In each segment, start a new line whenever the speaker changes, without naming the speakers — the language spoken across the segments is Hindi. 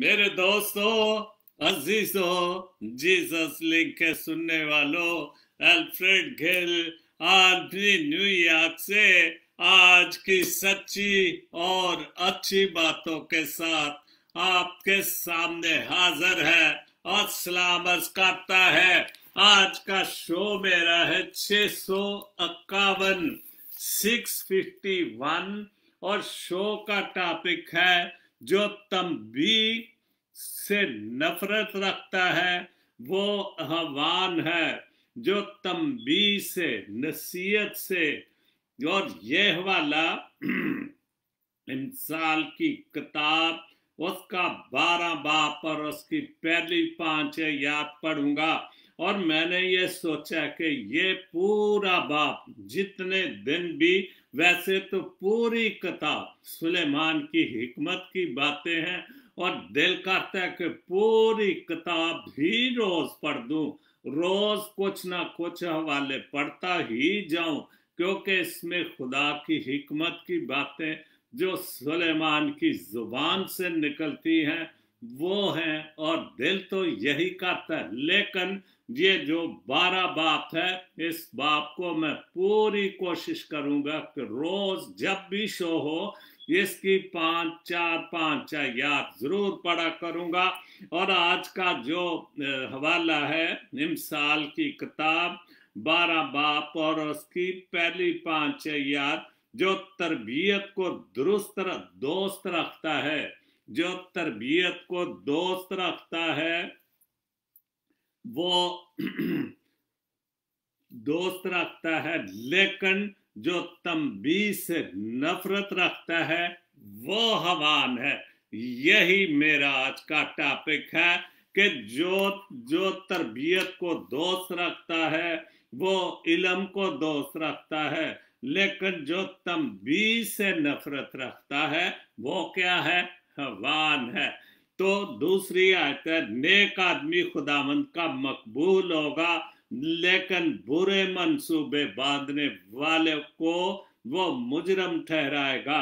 मेरे दोस्तों अजीजों जीसस लिंक के सुनने वालों एल्फ्रेड आज भी न्यूयॉर्क से आज की सच्ची और अच्छी बातों के साथ आपके सामने हाजिर है और सलाम करता है आज का शो मेरा है छह सौ इक्यावन सिक्स फिफ्टी वन और शो का टॉपिक है जो तमबी से नफरत रखता है वो अहवान है जो तमबी से नसीहत से और यह वाला इंसान की किताब उसका बारह बाप और उसकी पहली पांच याद पढ़ूंगा और मैंने ये सोचा कि ये पूरा बाप जितने दिन भी वैसे तो पूरी किताब सुलेमान की हिकमत की बातें हैं और दिल करता है कि पूरी किताब ही रोज पढ़ दूं रोज कुछ ना कुछ हवाले पढ़ता ही जाऊं क्योंकि इसमें खुदा की हिकमत की बातें जो सुलेमान की जुबान से निकलती हैं वो हैं और दिल तो यही करता है लेकिन ये जो बारह बाप है इस बाप को मैं पूरी कोशिश करूंगा कि रोज जब भी शो हो इसकी पांच चार पांच चार याद जरूर पढ़ा करूंगा और आज का जो हवाला है इमसाल की किताब बारह बाप और उसकी पहली पांच याद जो तरबियत को दुरुस्त दोस्त रखता है जो तरबियत को दोस्त रखता है वो दोस्त रखता है लेकिन जो तमबी से नफरत रखता है वो हवान है यही मेरा आज का टॉपिक है कि जो जो तरबियत को दोस्त रखता है वो इलम को दोस्त रखता है लेकिन जो तमबी से नफरत रखता है वो क्या है हवान है तो दूसरी आयत है नेक आदमी खुदावंद का मकबूल होगा लेकिन बुरे मंसूबे बांधने वाले को वो मुजरम ठहराएगा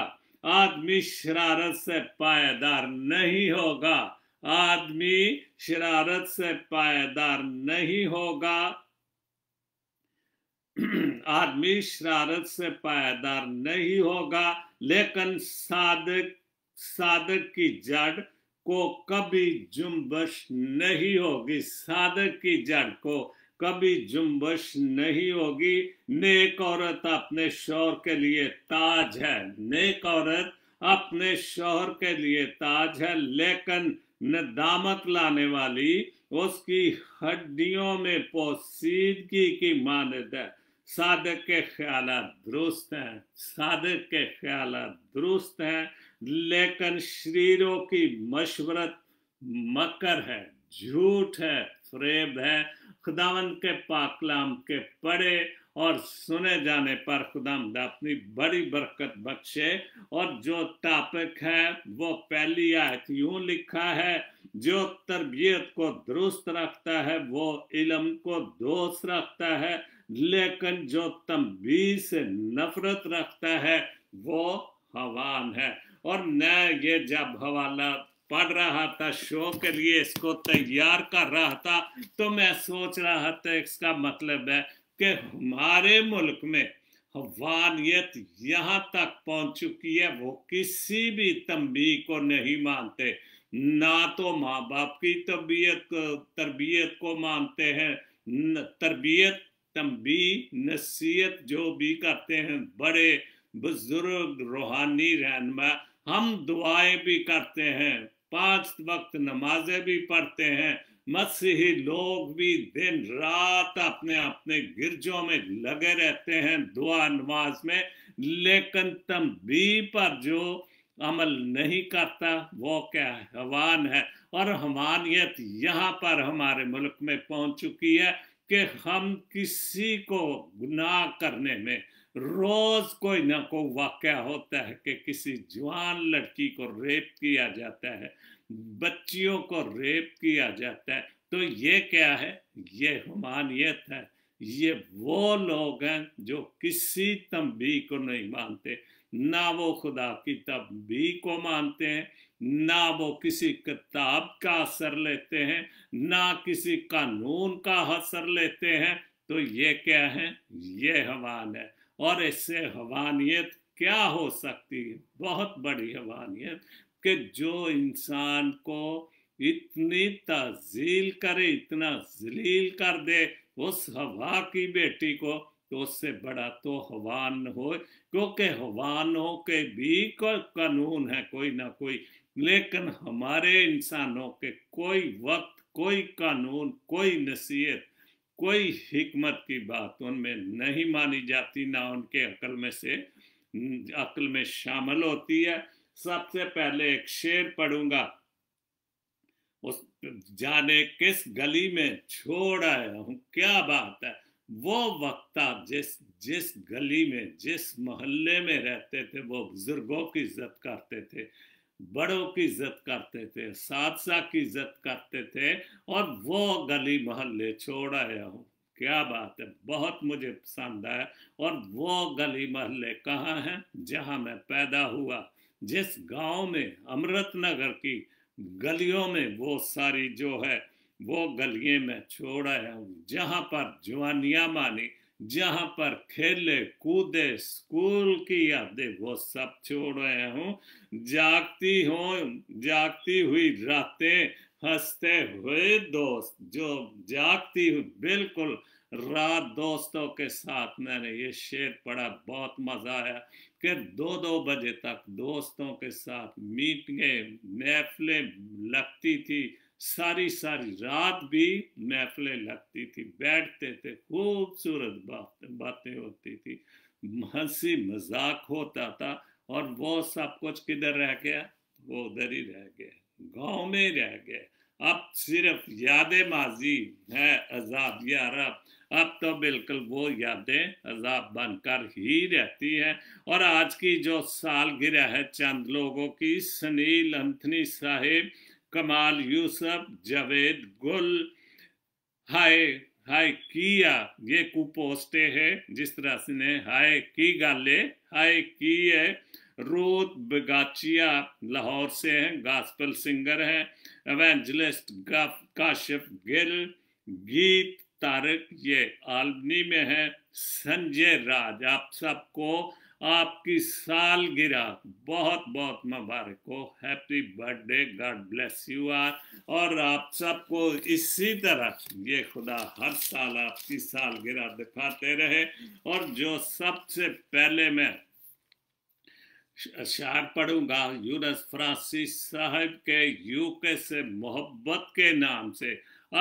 आदमी शरारत से पायदार नहीं होगा आदमी शरारत से पायदार नहीं होगा आदमी शरारत से पायदार नहीं होगा लेकिन सादक सादक की जड़ को कभी जुम्बश नहीं होगी साधक की जड़ को कभी जुम्बश नहीं होगी नेक औरत अपने शोहर के लिए ताज है नेक औरत अपने शोहर के लिए ताज है लेकिन नदामत लाने वाली उसकी हड्डियों में पोसीदगी की मानद है साधक के ख्याल दुरुस्त हैं साधक के ख्याल दुरुस्त हैं लेकिन शरीरों की मशवरत मकर है झूठ है फ्रेब है खुदावन के पाकलाम के पड़े और सुने जाने पर खुदाम अपनी बड़ी बरकत बख्शे और जो टॉपिक है वो पहली आयत यूं लिखा है जो तरबियत को दुरुस्त रखता है वो इलम को दोस्त रखता है लेकिन जो तमीज से नफरत रखता है वो हवान है और मैं ये जब हवाला पढ़ रहा था शो के लिए इसको तैयार कर रहा था तो मैं सोच रहा था इसका मतलब है कि हमारे मुल्क में हवानियत यहाँ तक पहुंच चुकी है वो किसी भी तंबी को नहीं मानते ना तो माँ बाप की तबीयत तरबियत को मानते हैं तरबियत तंबी नसीहत जो भी करते हैं बड़े बुजुर्ग रूहानी रहनमा हम दुआएं भी करते हैं पांच वक्त नमाजें भी पढ़ते हैं मसीही लोग भी दिन रात अपने अपने गिरजों में लगे रहते हैं दुआ नमाज में लेकिन तंबी पर जो अमल नहीं करता वो क्या हवान है और हमानियत यहाँ पर हमारे मुल्क में पहुंच चुकी है कि हम किसी को गुनाह करने में रोज कोई ना कोई वाक्य होता है कि किसी जवान लड़की को रेप किया जाता है बच्चियों को रेप किया जाता है तो ये क्या है ये हमानियत है ये वो लोग हैं जो किसी तंबी को नहीं मानते ना वो खुदा की तंबी को मानते हैं ना वो किसी किताब का असर लेते हैं ना किसी कानून का असर लेते हैं तो ये क्या है ये हवान है और इससे हवानियत क्या हो सकती है बहुत बड़ी हवानियत कि जो इंसान को इतनी तजील करे इतना जलील कर दे उस हवा की बेटी को तो उससे बड़ा तो हवान हो क्योंकि हवानों के भी कोई कानून है कोई ना कोई लेकिन हमारे इंसानों के कोई वक्त कोई कानून कोई नसीहत कोई हिकमत की बात उनमें नहीं मानी जाती ना उनके अकल में से अकल में शामिल होती है सबसे पहले एक शेर पढ़ूंगा उस जाने किस गली में छोड़ आया हूं क्या बात है वो वक्त जिस जिस गली में जिस मोहल्ले में रहते थे वो बुजुर्गों की इज्जत करते थे बड़ों की इज्जत करते थे सादसा की इज्जत करते थे और वो गली मोहल्ले छोड़ आया हूँ क्या बात है बहुत मुझे पसंद आया और वो गली मोहल्ले कहाँ हैं जहाँ मैं पैदा हुआ जिस गांव में अमृत नगर की गलियों में वो सारी जो है वो गलिये में छोड़ आया हूँ जहाँ पर जवानियाँ मानी जहां पर खेले कूदे स्कूल की यादें वो सब छोड़ रहे हूं जागती हो जागती हुई रातें हंसते हुए दोस्त जो जागती हूँ बिल्कुल रात दोस्तों के साथ मैंने ये शेर पढ़ा बहुत मजा आया कि दो दो बजे तक दोस्तों के साथ मीटिंगें महफिलें लगती थी सारी सारी रात भी महफिलें लगती थी बैठते थे खूबसूरत बात बातें होती थी हंसी मजाक होता था और वो सब कुछ किधर रह गया वो उधर ही रह गया गांव में रह गया अब सिर्फ यादें माजी है अजाब या रब अब तो बिल्कुल वो यादें अजाब बनकर ही रहती है और आज की जो साल गिरा है चंद लोगों की सनील अंथनी साहेब कमाल यूसफ जावेद गुल हाय हाय किया ये कुपोस्टे है जिस तरह से ने हाय की गाले हाय की है रोत बगाचिया लाहौर से हैं गास्पल सिंगर हैं एवेंजलिस्ट गफ काशिफ गिल गीत तारक ये आलमी में है संजय राज आप सबको आपकी साल गिरा बहुत बहुत मुबारक हो happy birthday God bless you आर और आप सबको इसी तरह ये खुदा हर साल आपकी साल गिरा दिखाते रहे और जो सबसे पहले मैं शार पढ़ूंगा यूनस फ्रांसिस साहब के यूके से मोहब्बत के नाम से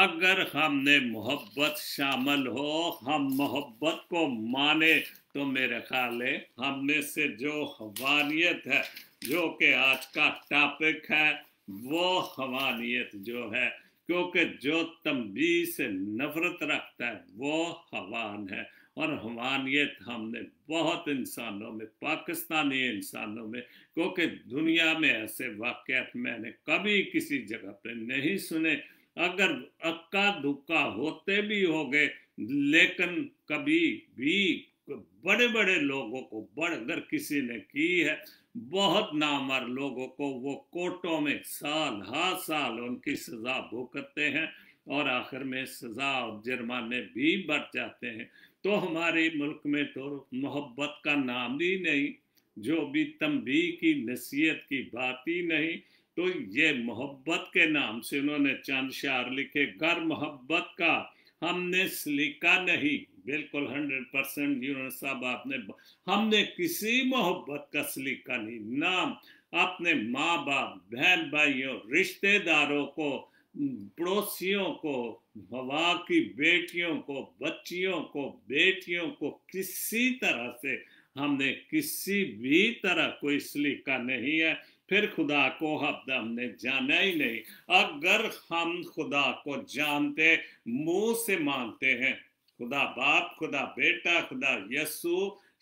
अगर हमने मोहब्बत शामिल हो हम मोहब्बत को माने तो मेरे ख्याल है हम में से जो हवानियत है जो कि आज का टॉपिक है वो हवानियत जो है क्योंकि जो तमबी से नफरत रखता है वो हवान है और हवानियत हमने बहुत इंसानों में पाकिस्तानी इंसानों में क्योंकि दुनिया में ऐसे वाक़ मैंने कभी किसी जगह पे नहीं सुने अगर अक्का दुक्का होते भी हो गए लेकिन कभी भी बड़े बड़े लोगों को बढ़कर किसी ने की है बहुत नामर लोगों को वो कोर्टों में साल हा साल उनकी सजा भुगतते हैं और आखिर में सजा और जुर्माने भी बढ़ जाते हैं तो हमारे मुल्क में तो मोहब्बत का नाम ही नहीं जो भी तमबी की नसीहत की बात ही नहीं तो ये मोहब्बत के नाम से उन्होंने चंद शार लिखे घर मोहब्बत का हमने सलीका नहीं बिल्कुल हंड्रेड परसेंट यूनुस साहब आपने हमने किसी मोहब्बत का सलीका नहीं नाम अपने माँ बाप बहन भाइयों रिश्तेदारों को पड़ोसियों को हवा की बेटियों को बच्चियों को बेटियों को किसी तरह से हमने किसी भी तरह कोई सलीका नहीं है फिर खुदा को हफ्ता हमने जाना ही नहीं अगर हम खुदा को जानते मुंह से मानते हैं खुदा बाप खुदा बेटा खुदा यस्सु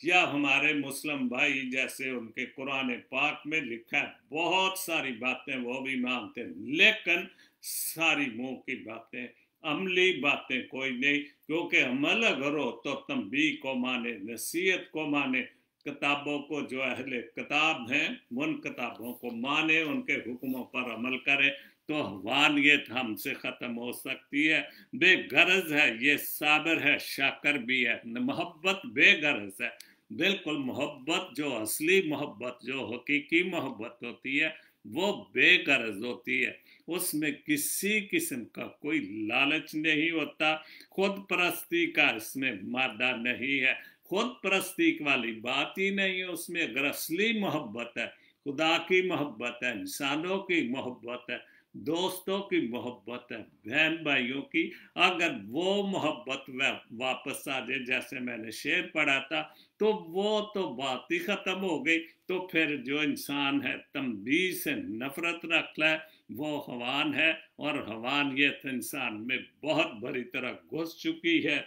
या हमारे मुस्लिम भाई जैसे उनके कुरान पाक में लिखा है बहुत सारी बातें वो भी मानते हैं लेकिन सारी मुंह की बातें अमली बातें कोई नहीं क्योंकि अलग करो तो भी को माने नसीहत को माने किताबों को जो अहले किताब हैं उन किताबों को माने उनके हुक्मों पर अमल करें तो वानियत हमसे ख़त्म हो सकती है बेगरज है ये साबर है शाकर भी है मोहब्बत बेगरज है बिल्कुल मोहब्बत जो असली मोहब्बत जो हकीकी मोहब्बत होती है वो बेगरज होती है उसमें किसी किस्म का कोई लालच नहीं होता खुद परस्ती का इसमें मादा नहीं है खुद परस्ती वाली बात ही नहीं है उसमें अगर असली मोहब्बत है खुदा की मोहब्बत है इंसानों की मोहब्बत है दोस्तों की मोहब्बत है बहन भाइयों की अगर वो मोहब्बत वापस आ जाए जैसे मैंने शेर पढ़ा था तो वो तो बात ही खत्म हो गई तो फिर जो इंसान है तमबी से नफरत रख है वो हवान है और हवान तो इंसान में बहुत बड़ी तरह घुस चुकी है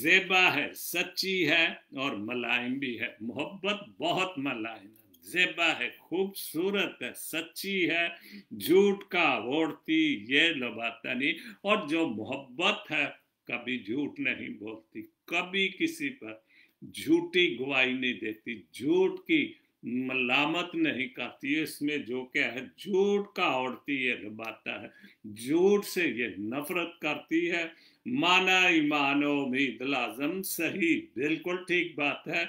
जेबा है सच्ची है और मलायम भी है मोहब्बत बहुत मलायम जेबा है खूबसूरत है सच्ची है झूठ का ओढ़ती ये लबाता नहीं और जो मोहब्बत है कभी झूठ नहीं बोलती कभी किसी पर झूठी गुवाही नहीं देती झूठ की मलामत नहीं करती इसमें जो क्या है झूठ का औरती ये लबाता है झूठ से ये नफरत करती है माना ईमानो भी लाजम सही बिल्कुल ठीक बात है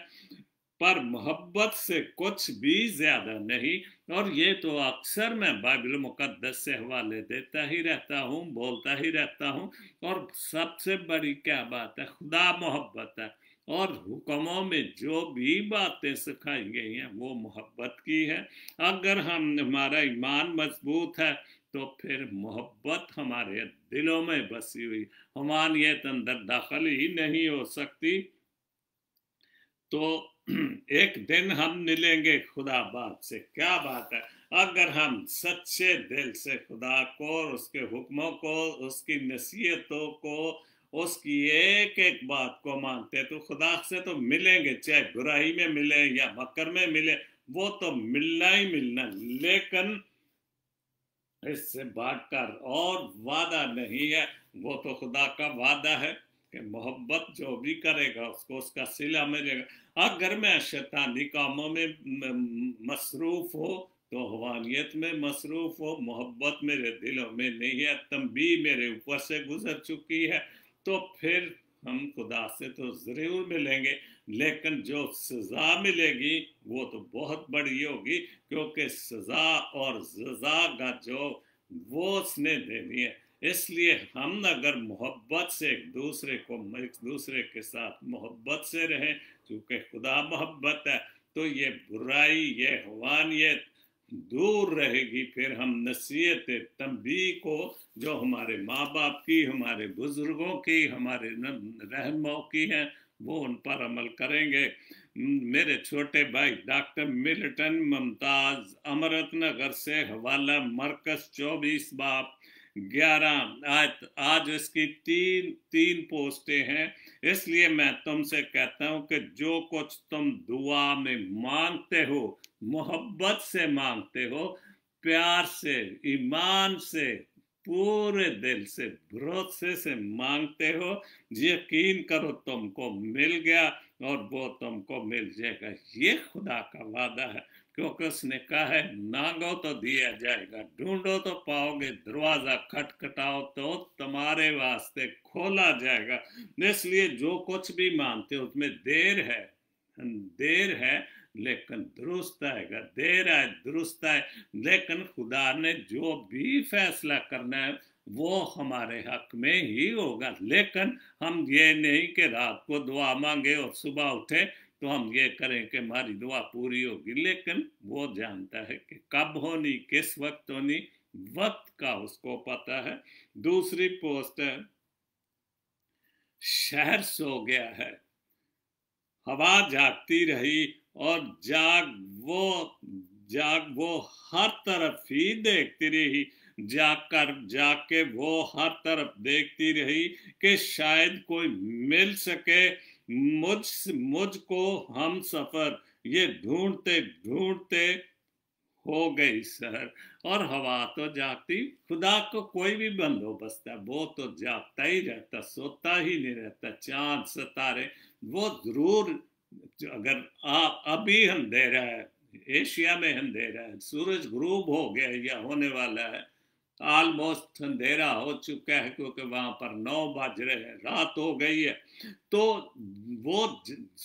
पर मोहब्बत से कुछ भी ज्यादा नहीं और ये तो अक्सर मैं बाइबल मुक़दस से हवाले देता ही रहता हूँ बोलता ही रहता हूँ और सबसे बड़ी क्या बात है खुदा मोहब्बत है और हुक्मों में जो भी बातें सिखाई गई हैं वो मोहब्बत की है अगर हम हमारा ईमान मजबूत है तो फिर मोहब्बत हमारे दिलों में बसी हुई हमारे अंदर दाखिल ही नहीं हो सकती तो एक दिन हम मिलेंगे खुदा बाप से क्या बात है अगर हम सच्चे दिल से खुदा को और उसके हुक्मों को उसकी नसीहतों को उसकी एक एक बात को मानते तो खुदा से तो मिलेंगे चाहे बुराई में मिले या मकर में मिले वो तो मिलना ही मिलना लेकिन इससे कर और वादा नहीं है वो तो खुदा का वादा है कि मोहब्बत जो भी करेगा उसको उसका सिला मिलेगा अगर मैं शैतानी कामों में मसरूफ़ हो तो हवानियत में मसरूफ़ हो मोहब्बत मेरे दिलों में नहीं है भी मेरे ऊपर से गुजर चुकी है तो फिर हम खुदा से तो ज़रूर मिलेंगे लेकिन जो सज़ा मिलेगी वो तो बहुत बड़ी होगी क्योंकि सज़ा और सज़ा का जो वो उसने देनी है इसलिए हम अगर मोहब्बत से एक दूसरे को एक दूसरे के साथ मोहब्बत से रहें चूंकि खुदा मोहब्बत है तो ये बुराई ये हवानियत दूर रहेगी फिर हम नसीहत तंबी को जो हमारे माँ बाप की हमारे बुजुर्गों की हमारे रहमों की हैं वो उन पर अमल करेंगे मेरे छोटे भाई डॉक्टर मिल्टन मुमताज़ अमृत नगर से हवाला मरकज चौबीस बाप ग्यारह आज आज इसकी तीन तीन पोस्टें हैं इसलिए मैं तुमसे कहता हूं कि जो कुछ तुम दुआ में मांगते हो मोहब्बत से मांगते हो प्यार से ईमान से पूरे दिल से भरोसे से मांगते हो यकीन करो तुमको मिल गया और वो तुमको मिल जाएगा ये खुदा का वादा है क्योंकि उसने कहा है नांगो तो दिया जाएगा ढूंढो तो पाओगे दरवाजा खटखटाओ तो तुम्हारे वास्ते खोला जाएगा इसलिए जो कुछ भी मानते हो उसमें देर है देर है लेकिन दुरुस्त आएगा देर आए दुरुस्त आए लेकिन खुदा ने जो भी फैसला करना है वो हमारे हक में ही होगा लेकिन हम ये नहीं कि रात को दुआ मांगे और सुबह उठे तो हम ये करें कि हमारी दुआ पूरी होगी लेकिन वो जानता है कि कब होनी किस वक्त होनी वक्त का उसको पता है दूसरी पोस्ट है शहर सो गया है हवा जागती रही और जाग वो जाग वो हर तरफ ही देखती रही जाकर जाके वो हर तरफ देखती रही कि शायद कोई मिल सके मुझ मुझको हम सफर ये ढूंढते ढूंढते हो गई सर और हवा तो जागती खुदा को कोई भी बंदोबस्त है वो तो जागता ही रहता सोता ही नहीं रहता चांद सितारे वो जरूर अगर आ अभी अंधेरा है एशिया में अंधेरा है सूरज ग्रूब हो गया या होने वाला है ऑलमोस्ट अंधेरा हो चुका है क्योंकि वहां पर नौ बज रहे हैं रात हो गई है तो वो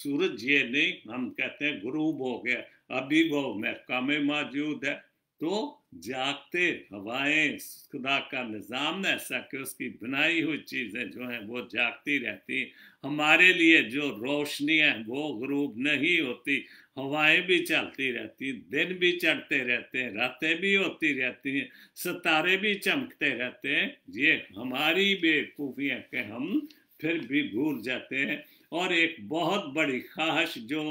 सूरज ये नहीं हम कहते हैं गुरूब हो गया अभी वो महका में मौजूद है तो जागते हवाएं खुदा का निज़ाम ऐसा कि उसकी बनाई हुई चीज़ें जो हैं वो जागती रहती हमारे लिए जो रोशनी है वो गुरूब नहीं होती हवाएं भी चलती रहती दिन भी चढ़ते रहते हैं रातें भी होती रहती हैं सितारे भी चमकते रहते हैं ये हमारी बेवकूफ़ी है कि हम फिर भी भूल जाते हैं और एक बहुत बड़ी ख्वाहिश जो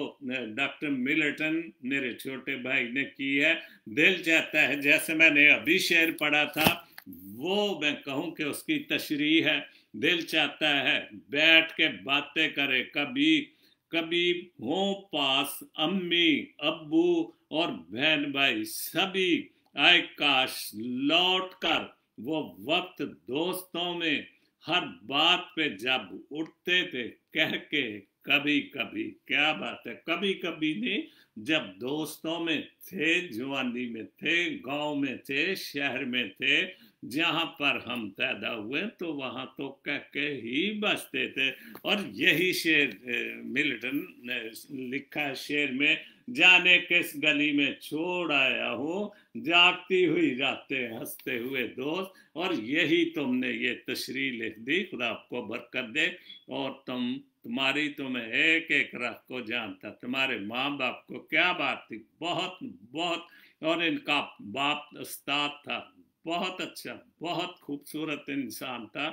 डॉक्टर मिलटन मेरे छोटे भाई ने की है दिल चाहता है जैसे मैंने अभी शेर पढ़ा था वो मैं कहूँ कि उसकी तशरी है दिल चाहता है बैठ के बातें करे कभी कभी हो पास अम्मी अब्बू और बहन भाई सभी आय काश लौट कर वो वक्त दोस्तों में हर बात पे जब उठते थे कह के कभी कभी क्या बात है कभी कभी नहीं जब दोस्तों में थे जवानी में थे गांव में थे शहर में थे जहाँ पर हम पैदा हुए तो वहाँ तो कह के ही बसते थे और यही शेर मिल्टन ने लिखा शेर में जाने किस गली में छोड़ आया हो जागती हुई जाते हंसते हुए दोस्त और यही तुमने ये तशरी लिख दी खुदा आपको बरकत दे और तुम तुम्हारी तो मैं एक एक रख को जानता तुम्हारे माँ बाप को क्या बात थी बहुत बहुत और इनका बाप उस्ताद था बहुत अच्छा बहुत खूबसूरत इंसान था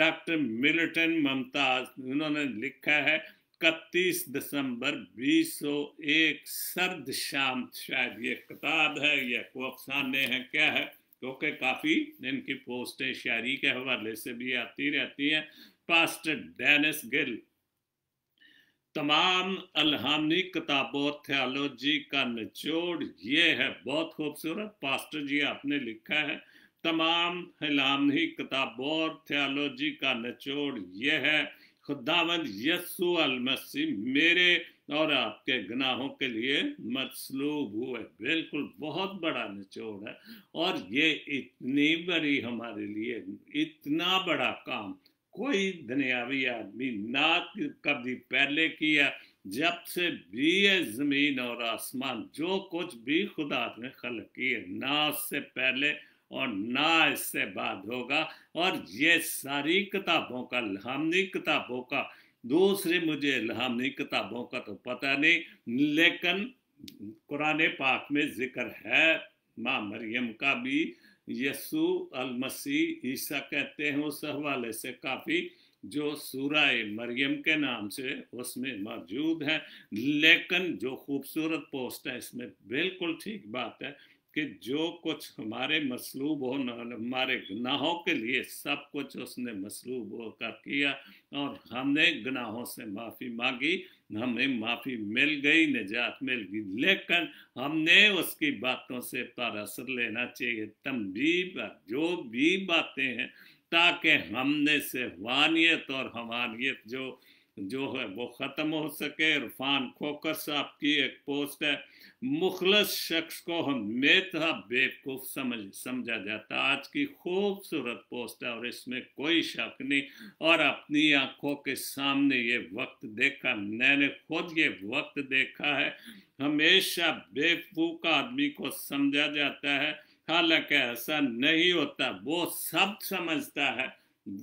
डॉक्टर मिलिटन ममताज उन्होंने लिखा है इकतीस दिसंबर 2001 सर्द शाम शायद ये किताब है या को अफसाने हैं क्या है क्योंकि काफ़ी इनकी पोस्टें शायरी के हवाले से भी आती रहती हैं पास्टर डेनिस गिल तमाम अलहानी किताबों और का निचोड़ ये है बहुत खूबसूरत पास्टर जी आपने लिखा है तमाम हिलामही किताबों और थियोलॉजी का निचोड़ यह है खुदावंद यसु अलमसीह मेरे और आपके गुनाहों के लिए मतलूब हुए बिल्कुल बहुत बड़ा निचोड़ है और ये इतनी बड़ी हमारे लिए इतना बड़ा काम कोई दुनियावी आदमी ना कभी पहले किया जब से भी ये ज़मीन और आसमान जो कुछ भी खुदा ने खल किए ना उससे पहले और ना इससे बाद होगा और ये सारी किताबों का हमनी किताबों का दूसरे मुझे हमनी किताबों का तो पता नहीं लेकिन कुरान पाक में जिक्र है माँ मरियम का भी यसु अल मसीह ईसा कहते हैं उस हवाले से काफ़ी जो सूरा मरियम के नाम से उसमें मौजूद है लेकिन जो खूबसूरत पोस्ट है इसमें बिल्कुल ठीक बात है कि जो कुछ हमारे मसलूब हो हमारे गुनाहों के लिए सब कुछ उसने मसलूब होकर किया और हमने गुनाहों से माफ़ी मांगी हमें माफ़ी मिल गई निजात मिल गई लेकिन हमने उसकी बातों से पर असर लेना चाहिए तमबी पर जो भी बातें हैं ताकि हमने से वानियत और हमानियत जो जो है वो ख़त्म हो सके इरफान खोकर साहब की एक पोस्ट है मुखलस शख्स को हमेशा बेवकूफ समझ समझा जाता आज की खूबसूरत पोस्ट है और इसमें कोई शक नहीं और अपनी आंखों के सामने ये वक्त देखा मैंने खुद ये वक्त देखा है हमेशा बेवकूफ आदमी को समझा जाता है हालांकि ऐसा नहीं होता वो सब समझता है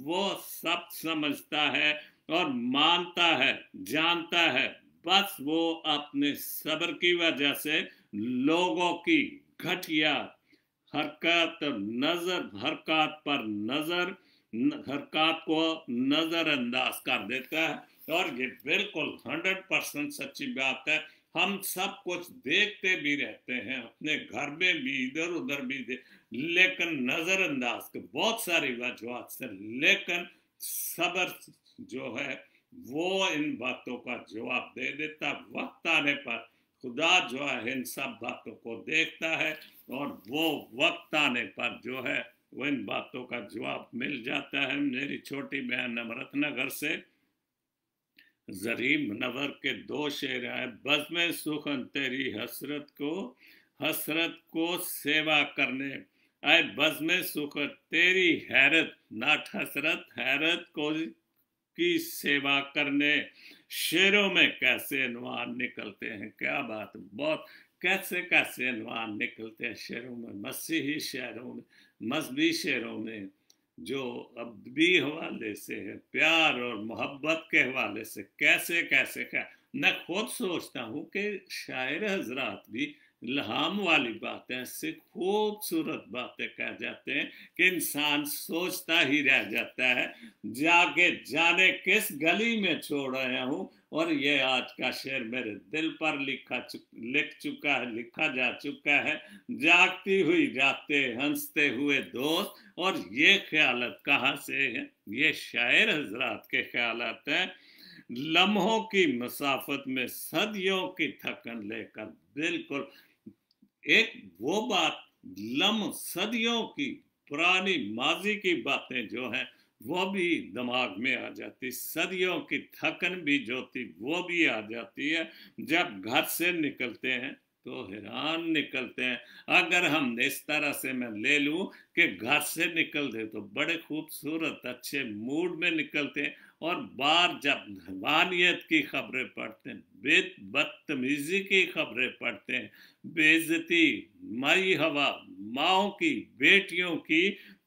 वो सब समझता है और मानता है जानता है बस वो अपने सब्र की वजह से लोगों की घटिया हरकत नजर हरकत पर नजर हरकत को नजरअंदाज कर देता है और ये बिल्कुल हंड्रेड परसेंट सच्ची बात है हम सब कुछ देखते भी रहते हैं अपने घर में भी इधर उधर भी लेकिन नजरअंदाज के बहुत सारी वजूहत से लेकिन सबर जो है वो इन बातों का जवाब दे देता वक्त आने पर खुदा जो है इन सब बातों को देखता है और वो वक्त आने पर जो है वो इन बातों का जवाब मिल जाता है मेरी छोटी बहन नमरत नगर से जरीम नवर के दो शेर आए बस में सुखन तेरी हसरत को हसरत को सेवा करने आए बस में सुखन तेरी हैरत नाट हसरत हैरत को की सेवा करने शेरों में कैसे अनुमान निकलते हैं क्या बात बहुत कैसे कैसे अनुमान निकलते हैं शेरों में मसीही शेरों में मजहबी शेरों में जो भी हवाले से है प्यार और मोहब्बत के हवाले से कैसे कैसे क्या मैं खुद सोचता हूँ कि शायर हजरात भी लहाम वाली बातें से खूबसूरत बातें कह जाते हैं कि इंसान सोचता ही रह जाता है जाके जाने किस गली में छोड़ रहा हूँ और ये आज का शेर मेरे दिल पर लिखा चुक, लिख चुका है लिखा जा चुका है जागती हुई जाते हंसते हुए दोस्त और ये ख्याल कहाँ से है ये शायर हजरात के ख्याल हैं लम्हों की मसाफत में सदियों की थकन लेकर बिल्कुल एक वो बात लम सदियों की पुरानी माजी की बातें जो है वो भी दिमाग में आ जाती सदियों की थकन भी जो थी वो भी आ जाती है जब घर से निकलते हैं तो हैरान निकलते हैं अगर हम इस तरह से मैं ले लूं कि घर से निकलते तो बड़े खूबसूरत अच्छे मूड में निकलते हैं और बार जब हवानियत की खबरें पढ़ते हैं बेत बदतमीजी की खबरें पढ़ते हैं बेजती मई हवा माओ की बेटियों की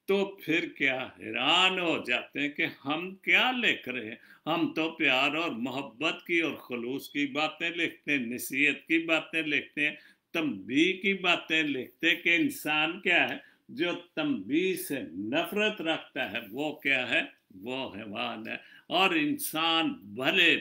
तो फिर क्या हैरान हो जाते हैं कि हम क्या लिख रहे हैं हम तो प्यार और मोहब्बत की और खलूस की बातें लिखते हैं नसीहत की बातें लिखते हैं तमबी की बातें लिखते कि इंसान क्या है जो तमबी से नफरत रखता है वो क्या है वो हैवान है और इंसान भले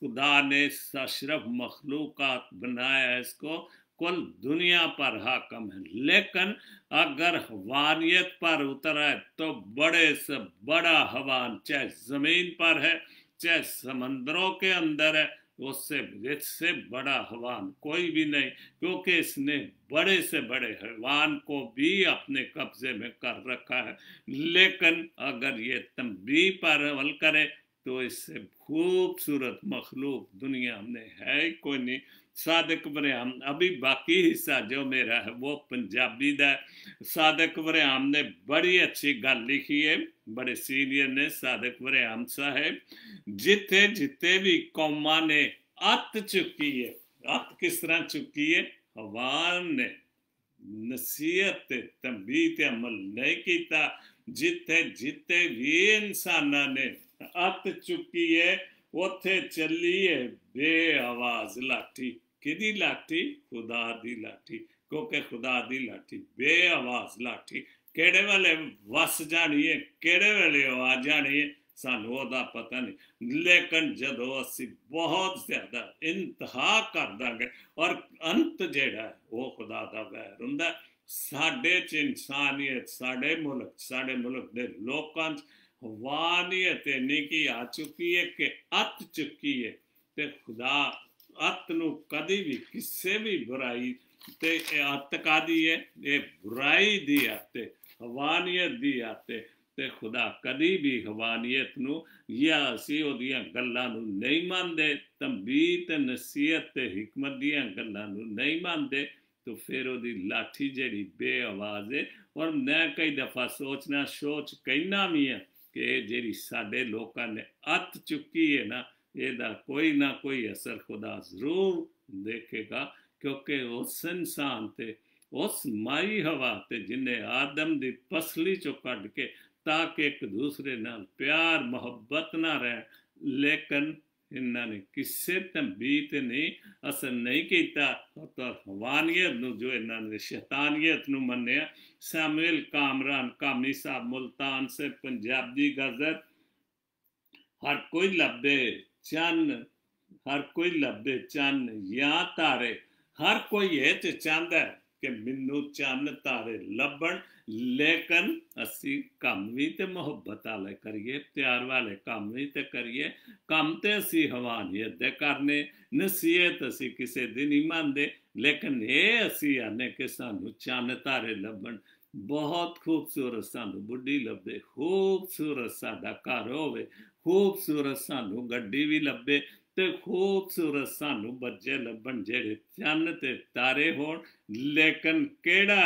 खुदा ने सशरफ मखलूक बनाया है इसको कुल दुनिया पर हाकम है लेकिन अगर वानियत पर उतर है तो बड़े से बड़ा हवान चाहे जमीन पर है चाहे समंदरों के अंदर है उससे इससे बड़ा हवान कोई भी नहीं क्योंकि इसने बड़े से बड़े हवान को भी अपने कब्जे में कर रखा है लेकिन अगर ये तंबी पर अमल करे तो इससे खूबसूरत मखलूक दुनिया में है कोई नहीं साधक वरियाम अभी बाकी हिस्सा जो मेरा है वो पंजाबी का साधक वरियाम ने बड़ी अच्छी गल लिखी है बड़े सीनियर ने साधक वरियाम साहेब जिथे जिथे भी कौमां ने अत चुकी है अत किस तरह चुकी है हवान ने नसीहत तंबी अमल नहीं किया जिथे जिथे भी इंसान ने अत चुकी है उथे चली है बे आवाज लाठी किदी लाठी खुदा दी लाठी क्योंकि खुदा दी लाठी बेआवाज लाठी केड़े वाले वस जानी है केड़े वेले आ जानी है सानू ओदा पता नहीं लेकिन जदों असि बहुत ज्यादा इंतहा कर देंगे और अंत जेड़ा वो खुदा दा वैर हुंदा साडे च इंसानियत साडे मुल्क साडे मुल्क दे लोकां च वानियत इन्नी की आ चुकी है कि अत चुकी है ते खुदा ਅੱਤ ਨੂੰ ਕਦੀ ਵੀ ਕਿਸੇ ਵੀ ਬੁਰਾਈ ਤੇ ਇਹ ਅੱਤ ਕਾਦੀ ਹੈ ਇਹ ਬੁਰਾਈ ਦੀ ਅੱਤ ਹਵਾਨੀਅਤ ਦੀ ਅੱਤ ਤੇ ਖੁਦਾ ਕਦੀ ਵੀ ਹਵਾਨੀਅਤ ਨੂੰ ਜਾਂ ਅਸੀਂ ਉਹਦੀਆਂ ਗੱਲਾਂ ਨੂੰ ਨਹੀਂ ਮੰਨਦੇ ਤੰਬੀ ਤੇ ਨਸੀਹਤ ਤੇ ਹਕਮਤ ਦੀਆਂ ਗੱਲਾਂ ਨੂੰ ਨਹੀਂ ਮੰਨਦੇ ਤੋ ਫਿਰ ਉਹਦੀ ਲਾਠੀ ਜਿਹੜੀ ਬੇਆਵਾਜ਼ ਹੈ ਔਰ ਮੈਂ ਕਈ ਦਫਾ ਸੋਚਣਾ ਸੋਚ ਕਹਿਣਾ ਵੀ ਹੈ ਕਿ ਜਿਹੜੀ ਸਾਡੇ ਲੋਕਾਂ ਨੇ ਅੱਤ ਚੁੱਕੀ ਹੈ ਨਾ ਇਹਦਾ ਕੋਈ ਨਾ ਕੋਈ ਅਸਰ ਖੁਦਾ ਜ਼ਰੂਰ ਦੇਖੇਗਾ ਕਿਉਂਕਿ ਉਸ ਇਨਸਾਨ ਤੇ ਉਸ ਮਾਈ ਹਵਾ ਤੇ ਜਿਨੇ ਆਦਮ ਦੀ ਪਸਲੀ ਚੋਂ ਕੱਢ ਕੇ ਤਾਂ ਕਿ ਇੱਕ ਦੂਸਰੇ ਨਾਲ ਪਿਆਰ ਮੁਹੱਬਤ ਨਾ ਰਹਿ ਲੇਕਿਨ ਇਹਨਾਂ ਨੇ ਕਿਸੇ ਤੰਬੀ ਤੇ ਨਹੀਂ ਅਸਰ ਨਹੀਂ ਕੀਤਾ ਤਾਂ ਹਵਾਨੀਅਤ ਨੂੰ ਜੋ ਇਹਨਾਂ ਨੇ ਸ਼ੈਤਾਨੀਅਤ ਨੂੰ ਮੰਨਿਆ ਸਾਮੂਅਲ ਕਾਮਰਾਨ ਕਾਮੀ ਸਾਹਿਬ ਮਲਤਾਨ ਸੇ ਪੰਜਾਬੀ ਗਜ਼ਲ ਹਰ ਕੋਈ ਲੱਭੇ ਚੰਨ ਹਰ ਕੋਈ ਲੱਭੇ ਚੰਨ ਜਾਂ ਤਾਰੇ ਹਰ ਕੋਈ ਇਹ ਤੇ ਚਾਹੁੰਦਾ ਕਿ ਮੈਨੂੰ ਚੰਨ ਤਾਰੇ ਲੱਭਣ ਲੇਕਿਨ ਅਸੀਂ ਕੰਮ ਵੀ ਤੇ ਮੁਹੱਬਤ ਵਾਲੇ ਕਰੀਏ ਪਿਆਰ ਵਾਲੇ ਕੰਮ ਵੀ ਤੇ ਕਰੀਏ ਕੰਮ ਤੇ ਅਸੀਂ ਹਵਾਨੀਅਤ ਦੇ ਕਰਨੇ ਨਸੀਹਤ ਅਸੀਂ ਕਿਸੇ ਦਿਨ ਹੀ ਮੰਨਦੇ ਲੇਕਿਨ ਇਹ ਅਸੀਂ ਆਨੇ ਕਿ ਸਾਨੂੰ ਚੰਨ ਤਾਰੇ ਲੱਭਣ ਬਹੁਤ ਖੂਬਸੂਰਤ ਸਾਨੂੰ ਬੁੱਢੀ ਲੱਭੇ ਖੂਬਸੂਰਤ ਸਾਡਾ ਘਰ ਹੋਵੇ ਖੂਬਸੂਰਤ ਸਾਨੂੰ ਗੱਡੀ ਵੀ ਲੱਭੇ ਤੇ ਖੂਬਸੂਰਤ ਸਾਨੂੰ ਬੱਚੇ ਲੱਭਣ ਜਿਹੜੇ ਚੰਨ ਤੇ ਤਾਰੇ ਹੋਣ ਲੇਕਿਨ ਕਿਹੜਾ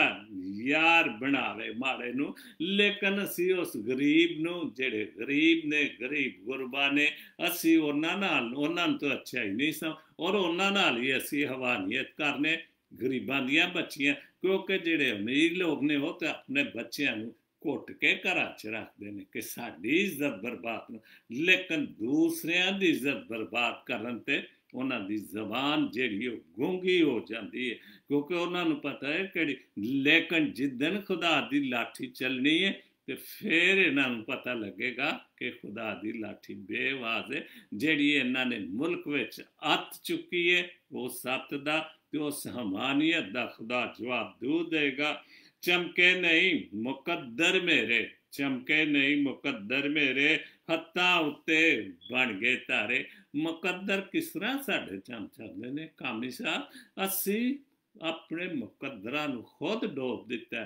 ਯਾਰ ਬਣਾਵੇ ਮਾੜੇ ਨੂੰ ਲੇਕਿਨ ਅਸੀਂ ਉਸ ਗਰੀਬ ਨੂੰ ਜਿਹੜੇ ਗਰੀਬ ਨੇ ਗਰੀਬ ਗੁਰਬਾਨੇ ਅਸੀਂ ਉਹਨਾਂ ਨਾਲ ਉਹਨਾਂ ਤੋਂ ਅੱਛਾ ਹੀ ਨਹੀਂ ਸਾਂ ਔਰ ਉਹਨਾਂ ਨਾਲ ਹੀ ਅਸੀਂ ਹਵਾਨੀਅਤ ਕਰਨੇ ਗਰੀਬਾਂ ਦੀਆਂ ਬੱਚੀਆਂ ਕਿਉਂਕਿ ਜਿਹੜੇ ਅਮੀਰ ਲੋਕ ਨੇ ਉਹ ਤਾਂ ਆਪਣੇ ਬੱਚਿਆਂ ਨੂੰ ਘੁੱਟ ਕੇ ਘਰਾਂ 'ਚ ਰੱਖਦੇ ਨੇ ਕਿ ਸਾਡੀ ਇੱਜ਼ਤ ਬਰਬਾਦ ਨਾ ਲੇਕਿਨ ਦੂਸਰਿਆਂ ਦੀ ਇੱਜ਼ਤ ਬਰਬਾਦ ਕਰਨ ਤੇ ਉਹਨਾਂ ਦੀ ਜ਼ਬਾਨ ਜਿਹੜੀ ਉਹ ਗੂੰਗੀ ਹੋ ਜਾਂਦੀ ਹੈ ਕਿਉਂਕਿ ਉਹਨਾਂ ਨੂੰ ਪਤਾ ਹੈ ਕਿ ਲੇਕਿਨ ਜਿੱਦਨ ਖੁਦਾ ਦੀ ਲਾਠੀ ਚੱਲਣੀ ਹੈ ਤੇ ਫੇਰ ਇਹਨਾਂ ਨੂੰ ਪਤਾ ਲੱਗੇਗਾ ਕਿ ਖੁਦਾ ਦੀ ਲਾਠੀ ਬੇਵਾਜ਼ ਹੈ ਜਿਹੜੀ ਇਹਨਾਂ ਨੇ ਮੁਲਕ ਵਿੱਚ ਅੱਤ ਚੁੱਕੀ ਹੈ ਉਹ ਸੱਤ ਦਾ ਤੇ ਉਹ ਸਹਮਾਨੀਅਤ ਦਾ ਖੁਦਾ ਜਵਾਬ ਦੂ ਦੇਗਾ चमके नहीं ਮੁਕੱਦਰ ਮੇਰੇ ਚਮਕੇ ਨਹੀਂ ਮੁਕੱਦਰ ਮੇਰੇ ਹੱਥਾਂ ਉੱਤੇ ਬਣ ਗਏ ਧਾਰੇ ਮੁਕੱਦਰ ਕਿਸ ਤਰ੍ਹਾਂ ਸਾਡੇ ਚਮਚਾਉਂਦੇ ਨੇ ਕਾਮੀ ਸਾਹਿਬ ਅਸੀਂ ਆਪਣੇ ਮੁਕੱਦਰਾਂ ਨੂੰ ਖੁਦ ਡੋਬ ਦਿੱਤਾ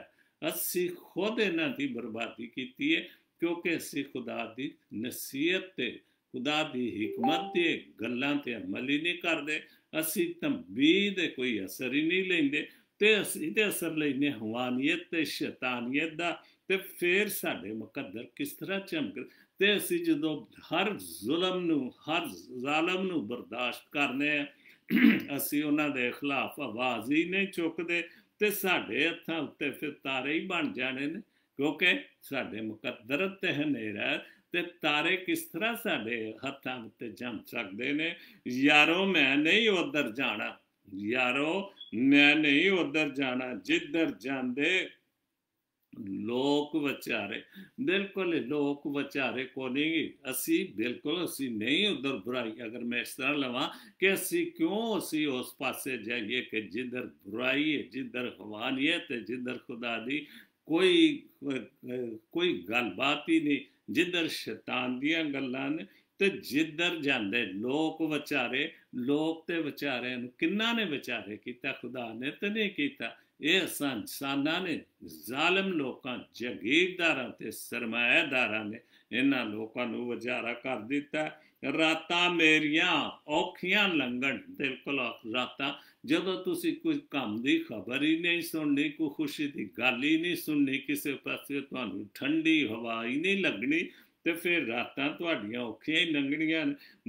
ਅਸੀਂ ਖੁਦ ਇਹਨਾਂ ਦੀ ਬਰਬਾਦੀ ਕੀਤੀ ਹੈ ਕਿਉਂਕਿ ਅਸੀਂ ਖੁਦਾ ਦੀ ਨਸੀਹਤ ਤੇ ਖੁਦਾ ਦੀ ਹਕਮਤ ਤੇ ਗੱਲਾਂ ਤੇ ਅਮਲ ਹੀ ਨਹੀਂ ਕਰਦੇ ਅਸੀਂ ਤੰਬੀਹ ਦੇ ਕੋਈ ਅਸਰ ਹੀ ਨਹੀਂ ਲੈਂਦੇ ਤੇ ਅਸੀਂ ਤੇ ਅਸਰ ਲੈਨੇ ਹਵਾਨੀਅਤ ਤੇ ਸ਼ੈਤਾਨੀਅਤ ਦਾ ਤੇ ਫੇਰ ਸਾਡੇ ਮੁਕੱਦਰ ਕਿਸ ਤਰ੍ਹਾਂ ਚਮਕ ਤੇ ਅਸੀਂ ਜਦੋਂ ਹਰ ਜ਼ੁਲਮ ਨੂੰ ਹਰ ਜ਼ਾਲਮ ਨੂੰ ਬਰਦਾਸ਼ਤ ਕਰਨੇ ਅਸੀਂ ਉਹਨਾਂ ਦੇ ਖਿਲਾਫ ਆਵਾਜ਼ ਹੀ ਨਹੀਂ ਚੁੱਕਦੇ ਤੇ ਸਾਡੇ ਹੱਥਾਂ ਉੱਤੇ ਫਿਰ ਤਾਰੇ ਹੀ ਬਣ ਜਾਣੇ ਨੇ ਕਿਉਂਕਿ ਸਾਡੇ ਮੁਕੱਦਰ ਤੇ ਹਨੇਰਾ ਤੇ ਤਾਰੇ ਕਿਸ ਤਰ੍ਹਾਂ ਸਾਡੇ ਹੱਥਾਂ ਉੱਤੇ ਜੰਮ ਸਕਦੇ ਨੇ ਯਾਰੋ ਮੈਂ ਨਹੀਂ ਉਧਰ ਜਾਣਾ ਯਾਰੋ ਮੈਂ ਨਹੀਂ ਉਧਰ ਜਾਣਾ ਜਿੱਧਰ ਜਾਂਦੇ ਲੋਕ ਵਿਚਾਰੇ ਬਿਲਕੁਲ ਲੋਕ ਵਿਚਾਰੇ ਕੋ ਨਹੀਂ ਅਸੀਂ ਬਿਲਕੁਲ ਅਸੀਂ ਨਹੀਂ ਉਧਰ ਬੁਰਾਈ ਅਗਰ ਮੈਂ ਇਸ ਤਰ੍ਹਾਂ ਲਵਾਂ ਕਿ ਅਸੀਂ ਕਿਉਂ ਅਸੀਂ ਉਸ ਪਾਸੇ ਜਾਈਏ ਕਿ ਜਿੱਧਰ ਬੁਰਾਈ ਹੈ ਜਿੱਧਰ ਖਵਾਲੀਅਤ ਹੈ ਜਿੱਧਰ ਖੁਦਾ ਦੀ ਕੋਈ ਕੋਈ ਗੱਲਬਾਤ ਹੀ ਨਹੀਂ ਜਿੱਧਰ ਸ਼ੈਤਾਨ ਦੀਆਂ ਗੱਲਾਂ ਨੇ ਤੇ ਜਿੱਧਰ ਜਾਂਦੇ ਲੋਕ ਵਿਚਾਰੇ ਲੋਕ ਤੇ ਵਿਚਾਰਿਆਂ ਨੂੰ ਕਿੰਨਾ ਨੇ ਵਿਚਾਰੇ ਕੀਤਾ ਖੁਦਾ ਨੇ ਤੇ ਨਹੀਂ ਕੀਤਾ ਇਹ ਸੰਸਾਨਾਂ ਨੇ ਜ਼ਾਲਮ ਲੋਕਾਂ ਜਗੀਰਦਾਰਾਂ ਤੇ ਸਰਮਾਇਦਾਰਾਂ ਨੇ ਇਹਨਾਂ ਲੋਕਾਂ ਨੂੰ ਵਿਚਾਰਾ ਕਰ ਦਿੱਤਾ ਰਾਤਾਂ ਮੇਰੀਆਂ ਔਖੀਆਂ ਲੰਗਣ ਬਿਲਕੁਲ ਰਾਤਾਂ ਜਦੋਂ ਤੁਸੀਂ ਕੋਈ ਕੰਮ ਦੀ ਖਬਰ ਹੀ ਨਹੀਂ ਸੁਣਨੀ ਕੋਈ ਖੁਸ਼ੀ ਦੀ ਗੱਲ ਹੀ ਨਹੀਂ ਸੁਣਨੀ ਕਿਸੇ ਪਾਸੇ ਤੁਹਾਨੂੰ ਠੰਡੀ ਹਵਾ ਹੀ ਨਹੀਂ ਲੱਗਣੀ ਤੇ ਫਿਰ ਰਾਤਾਂ ਤੁਹਾਡੀਆਂ ਔਖੀਆਂ ਹੀ ਲੰਘਣੀਆਂ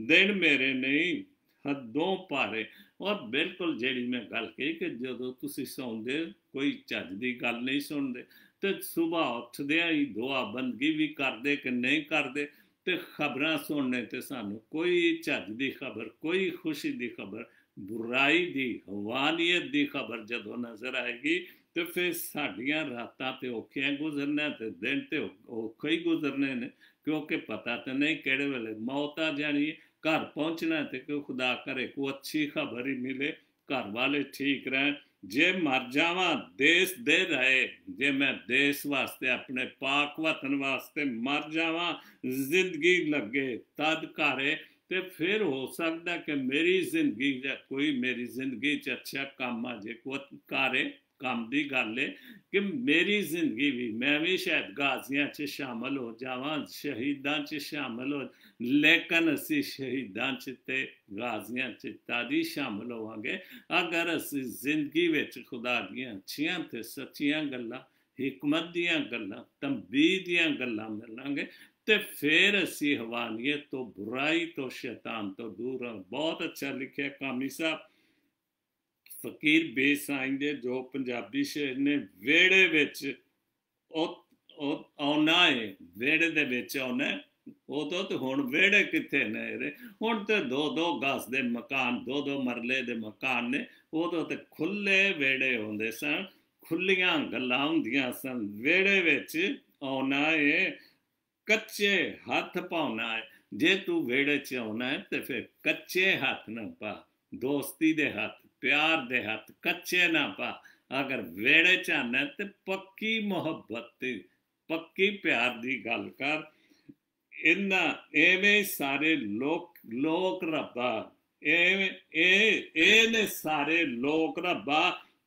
ਦਿਨ ਮੇਰੇ ਨਹੀਂ ਹੱਦੋਂ ਪਾਰੇ ਔਰ ਬਿਲਕੁਲ ਜਿਹੜੀ ਮੈਂ ਗੱਲ ਕਹੀ ਕਿ ਜਦੋਂ ਤੁਸੀਂ ਸੌਂਦੇ ਕੋਈ ਚੱਜ ਦੀ ਗੱਲ ਨਹੀਂ ਸੁਣਦੇ ਤੇ ਸਵੇਰ ਉੱਠਦੇ ਆ ਹੀ ਦੁਆ ਬੰਦਗੀ ਵੀ ਕਰਦੇ ਕਿ ਨਹੀਂ ਕਰਦੇ ਤੇ ਖਬਰਾਂ ਸੁਣਨੇ ਤੇ ਸਾਨੂੰ ਕੋਈ ਚੱਜ ਦੀ ਖਬਰ ਕੋਈ ਖੁਸ਼ੀ ਦੀ ਖਬਰ ਬੁਰਾਈ ਦੀ ਹਵਾਨੀਅਤ ਦੀ ਖਬਰ ਜਦੋਂ ਨਜ਼ਰ ਆਏਗੀ ਤੇ ਫਿਰ ਸਾਡੀਆਂ ਰਾਤਾਂ ਤੇ ਔਖੀਆਂ ਗੁਜ਼ਰਨੇ ਤੇ ਦਿਨ ਤੇ ਔਖੇ ਗੁਜ਼ਰਨੇ ਨੇ ਕਿਉਂਕਿ ਪਤਾ ਤਾਂ ਨਹੀਂ ਕਿਹੜੇ ਵੇਲੇ ਮੌਤ ਆ ਜਾਣੀ ਘਰ ਪਹੁੰਚਣਾ ਤੇ ਕਿ ਖੁਦਾ ਕਰੇ ਕੋ ਅੱਛੀ ਖਬਰ ਹੀ ਮਿਲੇ ਘਰ ਵਾਲੇ ਠੀਕ ਰਹਿਣ ਜੇ ਮਰ ਜਾਵਾਂ ਦੇਸ਼ ਦੇ ਰਹੇ ਜੇ ਮੈਂ ਦੇਸ਼ ਵਾਸਤੇ ਆਪਣੇ ਪਾਕ ਵਤਨ ਵਾਸਤੇ ਮਰ ਜਾਵਾਂ ਜ਼ਿੰਦਗੀ ਲੱਗੇ ਤਦ ਘਰੇ ਤੇ ਫਿਰ ਹੋ ਸਕਦਾ ਕਿ ਮੇਰੀ ਜ਼ਿੰਦਗੀ ਜਾਂ ਕੋਈ ਮੇਰੀ ਜ਼ਿੰਦਗੀ 'ਚ ਅੱਛਾ ਕੰਮ ਆ ਜੇ ਕੋ ਕਰੇ काम की गल कि मेरी जिंदगी भी मैं भी शायद गाजिया च शामिल हो जावा शहीदा च शामिल हो लेकिन असी शहीदा चे गाजिया चादी शामिल होवे अगर अस जिंदगी खुदा दचिया तो सचिया गल् हिकमत दिया दल तंबी दिया दल मिलेंगे तो फिर असी हवानियत तो बुराई तो शैतान तो दूर हाँ बहुत अच्छा लिखे कामी साहब ਫਕੀਰ ਬੇਸਾਈਂ ਦੇ ਜੋ ਪੰਜਾਬੀ ਸ਼ੇਰ ਨੇ ਵੇੜੇ ਵਿੱਚ ਉਹ ਆਉਣਾ ਹੈ ਵੇੜੇ ਦੇ ਵਿੱਚ ਆਉਣਾ ਉਹ ਤਾਂ ਹੁਣ ਵੇੜੇ ਕਿੱਥੇ ਨੇ ਇਹਦੇ ਹੁਣ ਤੇ ਦੋ ਦੋ ਗਾਸ ਦੇ ਮਕਾਨ ਦੋ ਦੋ ਮਰਲੇ ਦੇ ਮਕਾਨ ਨੇ ਉਹ ਤਾਂ ਤੇ ਖੁੱਲੇ ਵੇੜੇ ਹੁੰਦੇ ਸਨ ਖੁੱਲੀਆਂ ਗੱਲਾਂ ਹੁੰਦੀਆਂ ਸਨ ਵੇੜੇ ਵਿੱਚ ਆਉਣਾ ਹੈ ਕੱਚੇ ਹੱਥ ਪਾਉਣਾ ਹੈ ਜੇ ਤੂੰ ਵੇੜੇ 'ਚ ਆਉਣਾ ਹੈ ਤੇ ਫਿਰ ਕੱਚੇ ਹੱਥ ਨਾ ਪਾ ਦੋਸਤੀ ਦੇ ਹੱਥ ਪਿਆਰ ਦੇ ਹੱਥ ਕੱਚੇ ਨਾ ਪਾ ਅਗਰ ਵੇੜੇ ਆਨੇ ਤੇ ਪੱਕੀ ਮੁਹੱਬਤ ਤੇ ਪੱਕੀ ਪਿਆਰ ਦੀ ਗੱਲ ਕਰ ਇੰਨਾ ਐਵੇਂ ਸਾਰੇ ਲੋਕ ਲੋਕ ਰੱਬਾ ਐਵੇਂ ਇਹ ਇਹ ਨੇ ਸਾਰੇ ਲੋਕ ਰੱਬਾ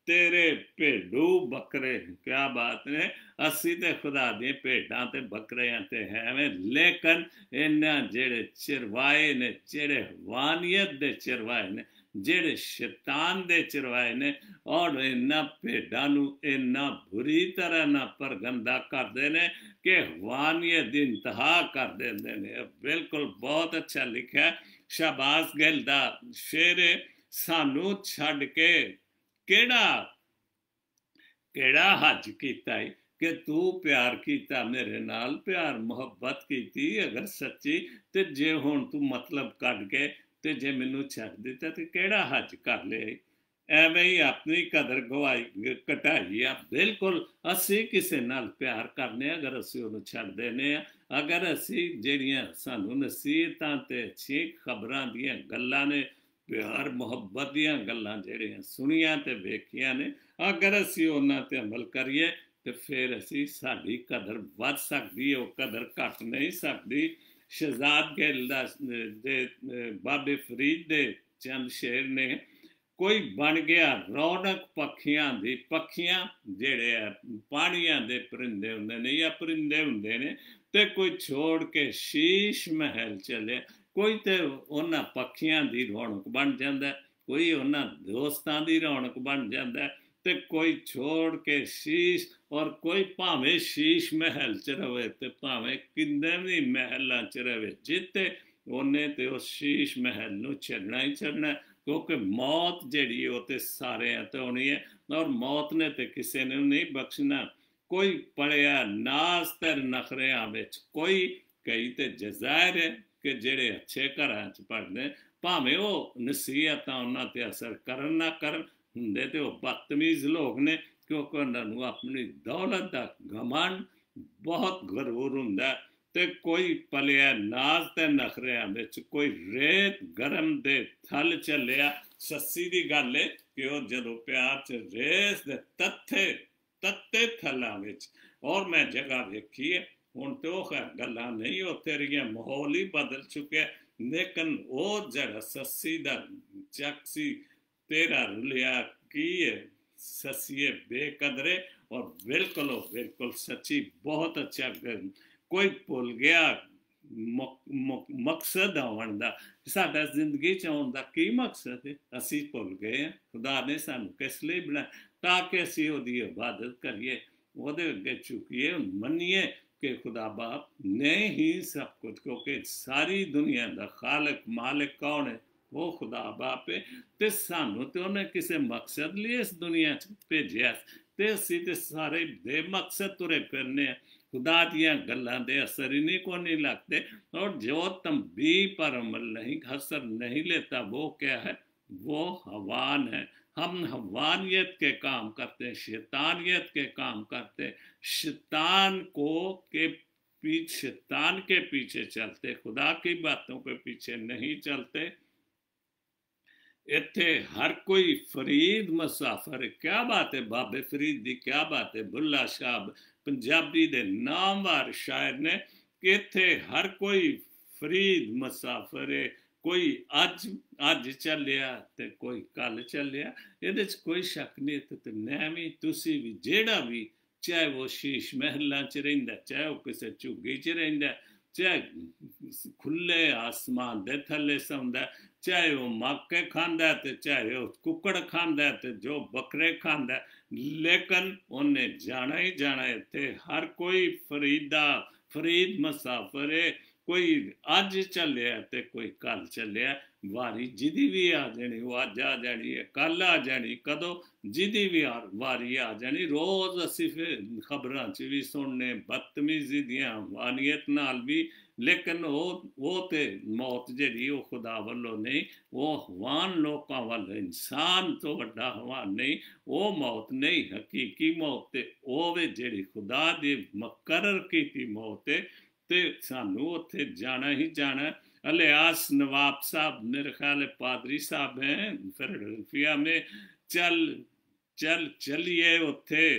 ਤੇਰੇ ਭੇਡੂ ਬੱਕਰੇ ਕੀ ਬਾਤ ਨੇ ਅਸੀਂ ਤੇ ਖੁਦਾ ਦੇ ਭੇਡਾਂ ਤੇ ਬੱਕਰਿਆਂ ਤੇ ਐਵੇਂ ਲੇਕਿਨ ਇਹਨਾਂ ਜਿਹੜੇ ਚਿਰਵਾਏ ਨੇ ਜਿਹੜੇ ਵਾਨੀਅਤ ਦੇ ਚਿਰਵਾਏ ਨੇ ਜਿਹੜੇ ਸ਼ੈਤਾਨ ਦੇ ਚਰਵਾਏ ਨੇ ਔਰ ਇਹਨਾਂ ਭੇਡਾਂ ਨੂੰ ਇਹਨਾਂ ਬੁਰੀ ਤਰ੍ਹਾਂ ਨਾ ਪਰਗੰਦਾ ਕਰਦੇ ਨੇ ਕਿ ਹਵਾਨੀਏ ਦਿਨ ਤਹਾ ਕਰ ਦਿੰਦੇ ਨੇ ਬਿਲਕੁਲ ਬਹੁਤ ਅੱਛਾ ਲਿਖਿਆ ਸ਼ਾਬਾਸ਼ ਗੱਲ ਦਾ ਸ਼ੇਰ ਸਾਨੂੰ ਛੱਡ ਕੇ ਕਿਹੜਾ ਕਿਹੜਾ ਹੱਜ ਕੀਤਾ ਹੈ ਕਿ ਤੂੰ ਪਿਆਰ ਕੀਤਾ ਮੇਰੇ ਨਾਲ ਪਿਆਰ ਮੁਹੱਬਤ ਕੀਤੀ ਅਗਰ ਸੱਚੀ ਤੇ ਜੇ ਹੁਣ ਤੂੰ ਮਤਲਬ ਕੱਢ ਕੇ ਤੇ ਜੇ ਮੈਨੂੰ ਛੱਡ ਦਿੱਤਾ ਤੇ ਕਿਹੜਾ ਹੱਜ ਕਰ ਲਏ ਐਵੇਂ ਹੀ ਆਪਣੀ ਕਦਰ ਗਵਾਈ ਕਟਾਈ ਆ ਬਿਲਕੁਲ ਅਸੀਂ ਕਿਸੇ ਨਾਲ ਪਿਆਰ ਕਰਨੇ ਅਗਰ ਅਸੀਂ ਉਹਨੂੰ ਛੱਡ ਦੇਨੇ ਆ ਅਗਰ ਅਸੀਂ ਜਿਹੜੀਆਂ ਸਾਨੂੰ ਨਸੀਹਤਾਂ ਤੇ ਛੇ ਖਬਰਾਂ ਦੀਆਂ ਗੱਲਾਂ ਨੇ ਪਿਆਰ ਮੁਹੱਬਤ ਦੀਆਂ ਗੱਲਾਂ ਜਿਹੜੀਆਂ ਸੁਣੀਆਂ ਤੇ ਵੇਖੀਆਂ ਨੇ ਅਗਰ ਅਸੀਂ ਉਹਨਾਂ ਤੇ ਅਮਲ ਕਰੀਏ ਤੇ ਫਿਰ ਅਸੀਂ ਸਾਡੀ ਕਦਰ ਵੱਧ ਸਕਦੀ ਹੈ ਉਹ ਕਦਰ ਘਟ ਨਹੀਂ ਸਕਦੀ ਸ਼ਹਜ਼ਾਦ ਦੇ ਬਾਬੇ ਫਰੀਦ ਦੇ ਚੰਦ ਸ਼ੇਰ ਨੇ ਕੋਈ ਬਣ ਗਿਆ ਰੌਣਕ ਪੱਖੀਆਂ ਦੀ ਪੱਖੀਆਂ ਜਿਹੜੇ ਆ ਪਾਣੀਆਂ ਦੇ ਪਰਿੰਦੇ ਹੁੰਦੇ ਨੇ ਜਾਂ ਪਰਿੰਦੇ ਹੁੰਦੇ ਨੇ ਤੇ ਕੋਈ ਛੋੜ ਕੇ ਸ਼ੀਸ਼ ਮਹਿਲ ਚਲੇ ਕੋਈ ਤੇ ਉਹਨਾਂ ਪੱਖੀਆਂ ਦੀ ਰੌਣਕ ਬਣ ਜਾਂਦਾ ਕੋਈ ਉਹਨਾਂ ਦੋਸਤਾਂ ਦੀ ਰੌਣਕ ਬਣ ਜਾਂਦਾ ਤੇ ਕੋਈ ਛੋੜ ਕੇ ਸ਼ੀਸ਼ ਔਰ ਕੋਈ ਭਾਵੇਂ ਸ਼ੀਸ਼ ਮਹਿਲ ਚ ਰਵੇ ਤੇ ਭਾਵੇਂ ਕਿੰਨੇ ਵੀ ਮਹਿਲਾਂ ਚ ਰਵੇ ਜਿੱਤੇ ਉਹਨੇ ਤੇ ਉਹ ਸ਼ੀਸ਼ ਮਹਿਲ ਨੂੰ ਛੱਡਣਾ ਹੀ ਛੱਡਣਾ ਕਿਉਂਕਿ ਮੌਤ ਜਿਹੜੀ ਉਹ ਤੇ ਸਾਰੇ ਤੇ ਹੋਣੀ ਹੈ ਔਰ ਮੌਤ ਨੇ ਤੇ ਕਿਸੇ ਨੇ ਨਹੀਂ ਬਖਸ਼ਣਾ ਕੋਈ ਪੜਿਆ ਨਾਸ ਤੇ ਨਖਰਿਆਂ ਵਿੱਚ ਕੋਈ ਕਈ ਤੇ ਜਜ਼ਾਇਰ ਹੈ ਕਿ ਜਿਹੜੇ ਅੱਛੇ ਘਰਾਂ 'ਚ ਪੜਦੇ ਭਾਵੇਂ ਉਹ ਨਸੀਹਤਾਂ ਉਹਨਾਂ ਤੇ ਅਸਰ ਕਰਨ ਨਾ ਕਰਨ ਹੁੰਦੇ ਤੇ ਉਹ ਬਦਤਮੀਜ਼ ਲੋਕ ਨੇ ਕਿਉਂਕਿ ਉਹਨਾਂ ਨੂੰ ਆਪਣੀ ਦੌਲਤ ਦਾ ਘਮੰਡ ਬਹੁਤ ਗਰੂਰ ਹੁੰਦਾ ਤੇ ਕੋਈ ਪਲਿਆ ਨਾਜ਼ ਤੇ ਨਖਰਿਆਂ ਵਿੱਚ ਕੋਈ ਰੇਤ ਗਰਮ ਦੇ ਥਲ ਚੱਲਿਆ ਸੱਸੀ ਦੀ ਗੱਲ ਏ ਕਿ ਉਹ ਜਦੋਂ ਪਿਆਰ ਚ ਰੇਸ ਦੇ ਤੱਥੇ ਤੱਤੇ ਥਲਾਂ ਵਿੱਚ ਔਰ ਮੈਂ ਜਗ੍ਹਾ ਵੇਖੀ ਏ ਹੁਣ ਤੇ ਉਹ ਗੱਲਾਂ ਨਹੀਂ ਉਹ ਤੇਰੀਆਂ ਮਾਹੌਲ ਹੀ ਬਦਲ ਚੁੱਕਿਆ ਲੇਕਿਨ ਉਹ ਜਿਹੜਾ ਸੱਸੀ ਦਾ ਚੱਕਸੀ तेरा रुलिया की सचिए बेकदरे और बिल्कुल बिल्कुल सची बहुत अच्छा फिल्म कोई भूल गया मकसद आवन का साडा जिंदगी चाहन का की मकसद है असी भुल गए हैं खुदा ने सू किस बनाया बना ताकि असी इबादत करिए अगे चुकीिए मनीये कि खुदा बाप ने ही सब कुछ क्योंकि सारी दुनिया का खालक मालिक कौन है वो खुदा बाप है तो ਤੇ तो उन्हें किसी मकसद लिए इस दुनिया भेजे तो असी तो सारे बेमकसद तुरे फिरने खुदा दिया ਖੁਦਾ ਦੀਆਂ ਗੱਲਾਂ ਦੇ ਅਸਰ ਹੀ ਨਹੀਂ ਕੋਈ और जो तंबी पर अमल नहीं असर नहीं लेता वो क्या है वो हवान है हम हवानियत के काम करते हैं शैतानियत के काम करते हैं शैतान को के पीछे शैतान के पीछे चलते खुदा की बातों के पीछे नहीं चलते ਇੱਥੇ ਹਰ ਕੋਈ ਫਰੀਦ ਮੁਸਾਫਰ ਕੀ ਬਾਤ ਹੈ ਬਾਬੇ ਫਰੀਦ ਦੀ ਕੀ ਬਾਤ ਹੈ ਬੁੱਲਾ ਸ਼ਾਹ ਪੰਜਾਬੀ ਦੇ ਨਾਮਵਾਰ ਸ਼ਾਇਰ ਨੇ ਕਿ ਇੱਥੇ ਹਰ ਕੋਈ ਫਰੀਦ ਮੁਸਾਫਰ ਹੈ ਕੋਈ ਅੱਜ ਅੱਜ ਚੱਲਿਆ ਤੇ ਕੋਈ ਕੱਲ ਚੱਲਿਆ ਇਹਦੇ 'ਚ ਕੋਈ ਸ਼ੱਕ ਨਹੀਂ ਤੇ ਨੈਵੀਂ ਤੁਸੀਂ ਵੀ ਜਿਹੜਾ ਵੀ ਚਾਹੇ ਉਹ ਸ਼ੀਸ਼ ਮਹਿਲਾਂ 'ਚ ਰਹਿੰਦਾ ਚਾਹੇ ਉਹ ਕਿਸੇ ਝੁੱਗੀ 'ਚ ਰਹਿੰਦਾ ਚਾਹੇ ਖੁੱਲੇ ਆਸਮਾਨ ਦੇ ਥੱਲੇ ਸੌਂਦਾ चाहे वो मक्के खांदा तो चाहे वो कुकड़ खांदा तो जो बकरे खांदा है लेकिन उन्हें जाना ही जाना है थे हर कोई फरीदा फरीद मसाफरे कोई अज झल्या तो कोई कल झल्या वारी जिदी भी आ जानी वो अज आ जानी है कल आ जानी कदों जिदी भी आ वारी आ जानी रोज़ असी फिर खबर च भी सुनने बदतमीजी दानियत नाल भी लेकिन वो वो तो मौत जी खुदा वालों नहीं वो अहवान लोगों वाल इंसान तो व्डा हवान नहीं वो मौत नहीं हकीकी मौत वो भी जी खुदा दी मकर की मौत है ਤੇ ਸਾਨੂੰ ਉੱਥੇ ਜਾਣਾ ਹੀ ਜਾਣਾ अलियास नवाब साहब मेरे ख्याल है पादरी साहब हैं फिलाडेल्फिया में चल चल चलिए उथे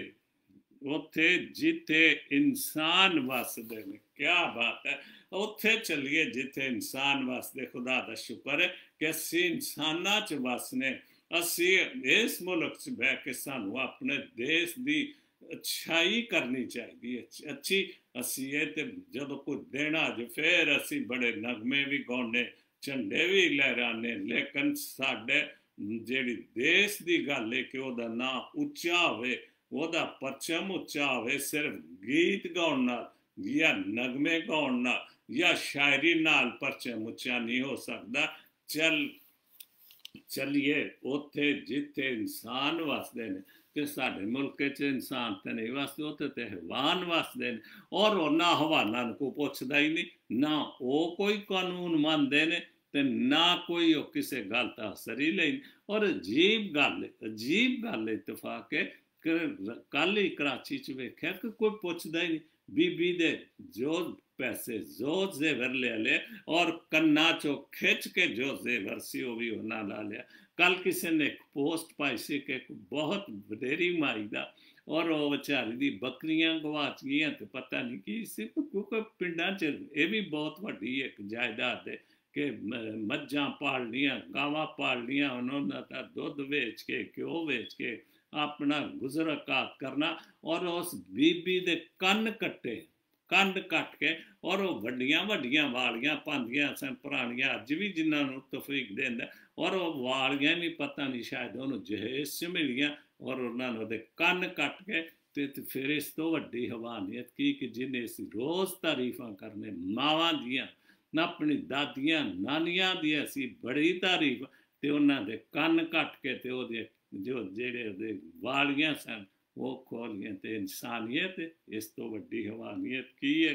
उथे जिथे इंसान वसते ने क्या बात है उथे चलिए जिथे इंसान वसते खुदा का शुक्र है कि असी इंसाना च वसने असी इस मुल्क च बह के सानू अपने ਅਛਾਈ ਕਰਨੀ ਚਾਹੀਦੀ ਹੈ ਅੱਛੀ ਅਸੀਂ ਇਹ ਤੇ ਜਦੋਂ ਕੋਈ ਦੇਣਾ ਜੇ ਫੇਰ ਅਸੀਂ ਬੜੇ ਨਗਮੇ ਵੀ ਗਾਉਣੇ ਝੰਡੇ ਵੀ ਲਹਿਰਾਨੇ ਲੇਕਿਨ ਸਾਡੇ ਜਿਹੜੀ ਦੇਸ਼ ਦੀ ਗੱਲ ਹੈ ਕਿ ਉਹਦਾ ਨਾਂ ਉੱਚਾ ਹੋਵੇ ਉਹਦਾ ਪਰਚਮ ਉੱਚਾ ਹੋਵੇ ਸਿਰਫ ਗੀਤ ਗਾਉਣ ਨਾਲ ਜਾਂ ਨਗਮੇ ਗਾਉਣ ਨਾਲ ਜਾਂ ਸ਼ਾਇਰੀ ਨਾਲ ਪਰਚਮ ਉੱਚਾ ਨਹੀਂ ਹੋ ਸਕਦਾ ਚਲ ਚਲਿਏ ਉੱਥੇ ਜਿੱਥੇ ਇਨਸਾਨ ਵਸਦੇ ਨੇ कि साढ़े मुल्क च इंसान नहीं वास्ते उत्ते ते हैवान वास्ते ने और ना हवाना को पुछदा ही नहीं ना वो कोई कानून मानते ने ਤੇ ਨਾ ਕੋਈ ਉਹ ਕਿਸੇ ਗੱਲ ਦਾ ਅਸਰ ਹੀ ਲੈਣ ਔਰ ਅਜੀਬ ਗੱਲ ਅਜੀਬ ਗੱਲ ਇਤਫਾਕ ਹੈ ਕੱਲ ਹੀ ਕਰਾਚੀ ਚ ਵੇਖਿਆ ਕਿ ਕੋਈ ਪੁੱਛਦਾ ਹੀ ਨਹੀਂ ਬੀਬੀ ਦੇ ਜੋ ਪੈਸੇ ਜੋ ਜ਼ੇਵਰ ਲੈ ਲੈ ਔਰ ਕੰਨਾ ਚੋਂ ਖਿੱਚ ਕੇ ਜੋ ਜ਼ੇਵਰ ਸੀ ਉਹ ਵੀ ਉਹਨਾਂ ਲਾ ਲਿਆ ਕੱਲ ਕਿਸੇ ਨੇ ਇੱਕ ਪੋਸਟ ਪਾਈ ਸੀ ਕਿ ਇੱਕ ਬਹੁਤ ਵਡੇਰੀ ਮਾਈ ਦਾ ਔਰ ਉਹ ਵਿਚਾਰੀ ਦੀ ਬੱਕਰੀਆਂ ਗਵਾਚ ਗਈਆਂ ਤੇ ਪਤਾ ਨਹੀਂ ਕੀ ਸੀ ਕਿਉਂਕਿ ਪਿੰਡਾਂ 'ਚ ਇਹ ਵੀ ਬਹੁਤ ਵੱਡੀ ਇੱਕ ਜਾਇਦਾਦ ਹੈ ਕਿ ਮੱਝਾਂ ਪਾਲ ਲੀਆਂ ਗਾਵਾਂ ਪਾਲ ਲੀਆਂ ਉਹਨਾਂ ਦਾ ਤਾਂ ਦੁੱਧ ਵੇਚ ਕੇ ਕਿਉਂ ਵੇਚ ਕੇ ਆਪਣਾ ਗੁਜ਼ਰਕਾ ਕਰਨਾ ਔਰ ਉਸ ਬੀਬੀ ਦੇ ਕੰਨ ਕੱਟੇ ਕੰਨ ਕੱਟ ਕੇ ਔਰ ਉਹ ਵੱਡੀਆਂ ਵੱਡੀਆਂ ਵਾਲੀਆਂ ਪਾਂਦੀਆਂ ਸਨ ਪੁਰਾਣੀਆਂ ਅੱਜ ਵੀ ਜਿਨ੍ਹਾਂ ਨੂੰ ਤਫਰੀਕ ਦਿੰਦਾ ਔਰ ਉਹ वाल गए ਪਤਾ ਨਹੀਂ ਸ਼ਾਇਦ ਉਹਨੂੰ ਜਹੇਜ਼ ਮਿਲ ਗਿਆ ਔਰ ਉਹਨਾਂ ਨੂੰ ਦੇ ਕੰਨ ਕੱਟ ਕੇ ਤੇ ਤੇ ਫਿਰ ਇਸ ਤੋਂ ਵੱਡੀ ਹਵਾਨੀਅਤ ਕੀ ਕਿ ਜਿਨੇ ਸੀ ਰੋਜ਼ ਤਾਰੀਫਾਂ ਕਰਨੇ ਮਾਵਾਂ ਦੀਆਂ ਨਾ ਆਪਣੀ ਦਾਦੀਆਂ ਨਾਨੀਆਂ ਦੀ ਅਸੀਂ ਬੜੀ ਤਾਰੀਫ ਤੇ ਉਹਨਾਂ ਦੇ ਕੰਨ ਕੱਟ ਕੇ ਤੇ ਉਹਦੇ ਜੋ ਜਿਹੜੇ ਉਹਦੇ ਵਾਲੀਆਂ ਸਨ ਉਹ ਗਏ ਤੇ ਇਨਸਾਨੀਅਤ ਇਸ ਤੋਂ ਵੱਡੀ ਹਵਾਨੀਅਤ ਕੀ ਹੈ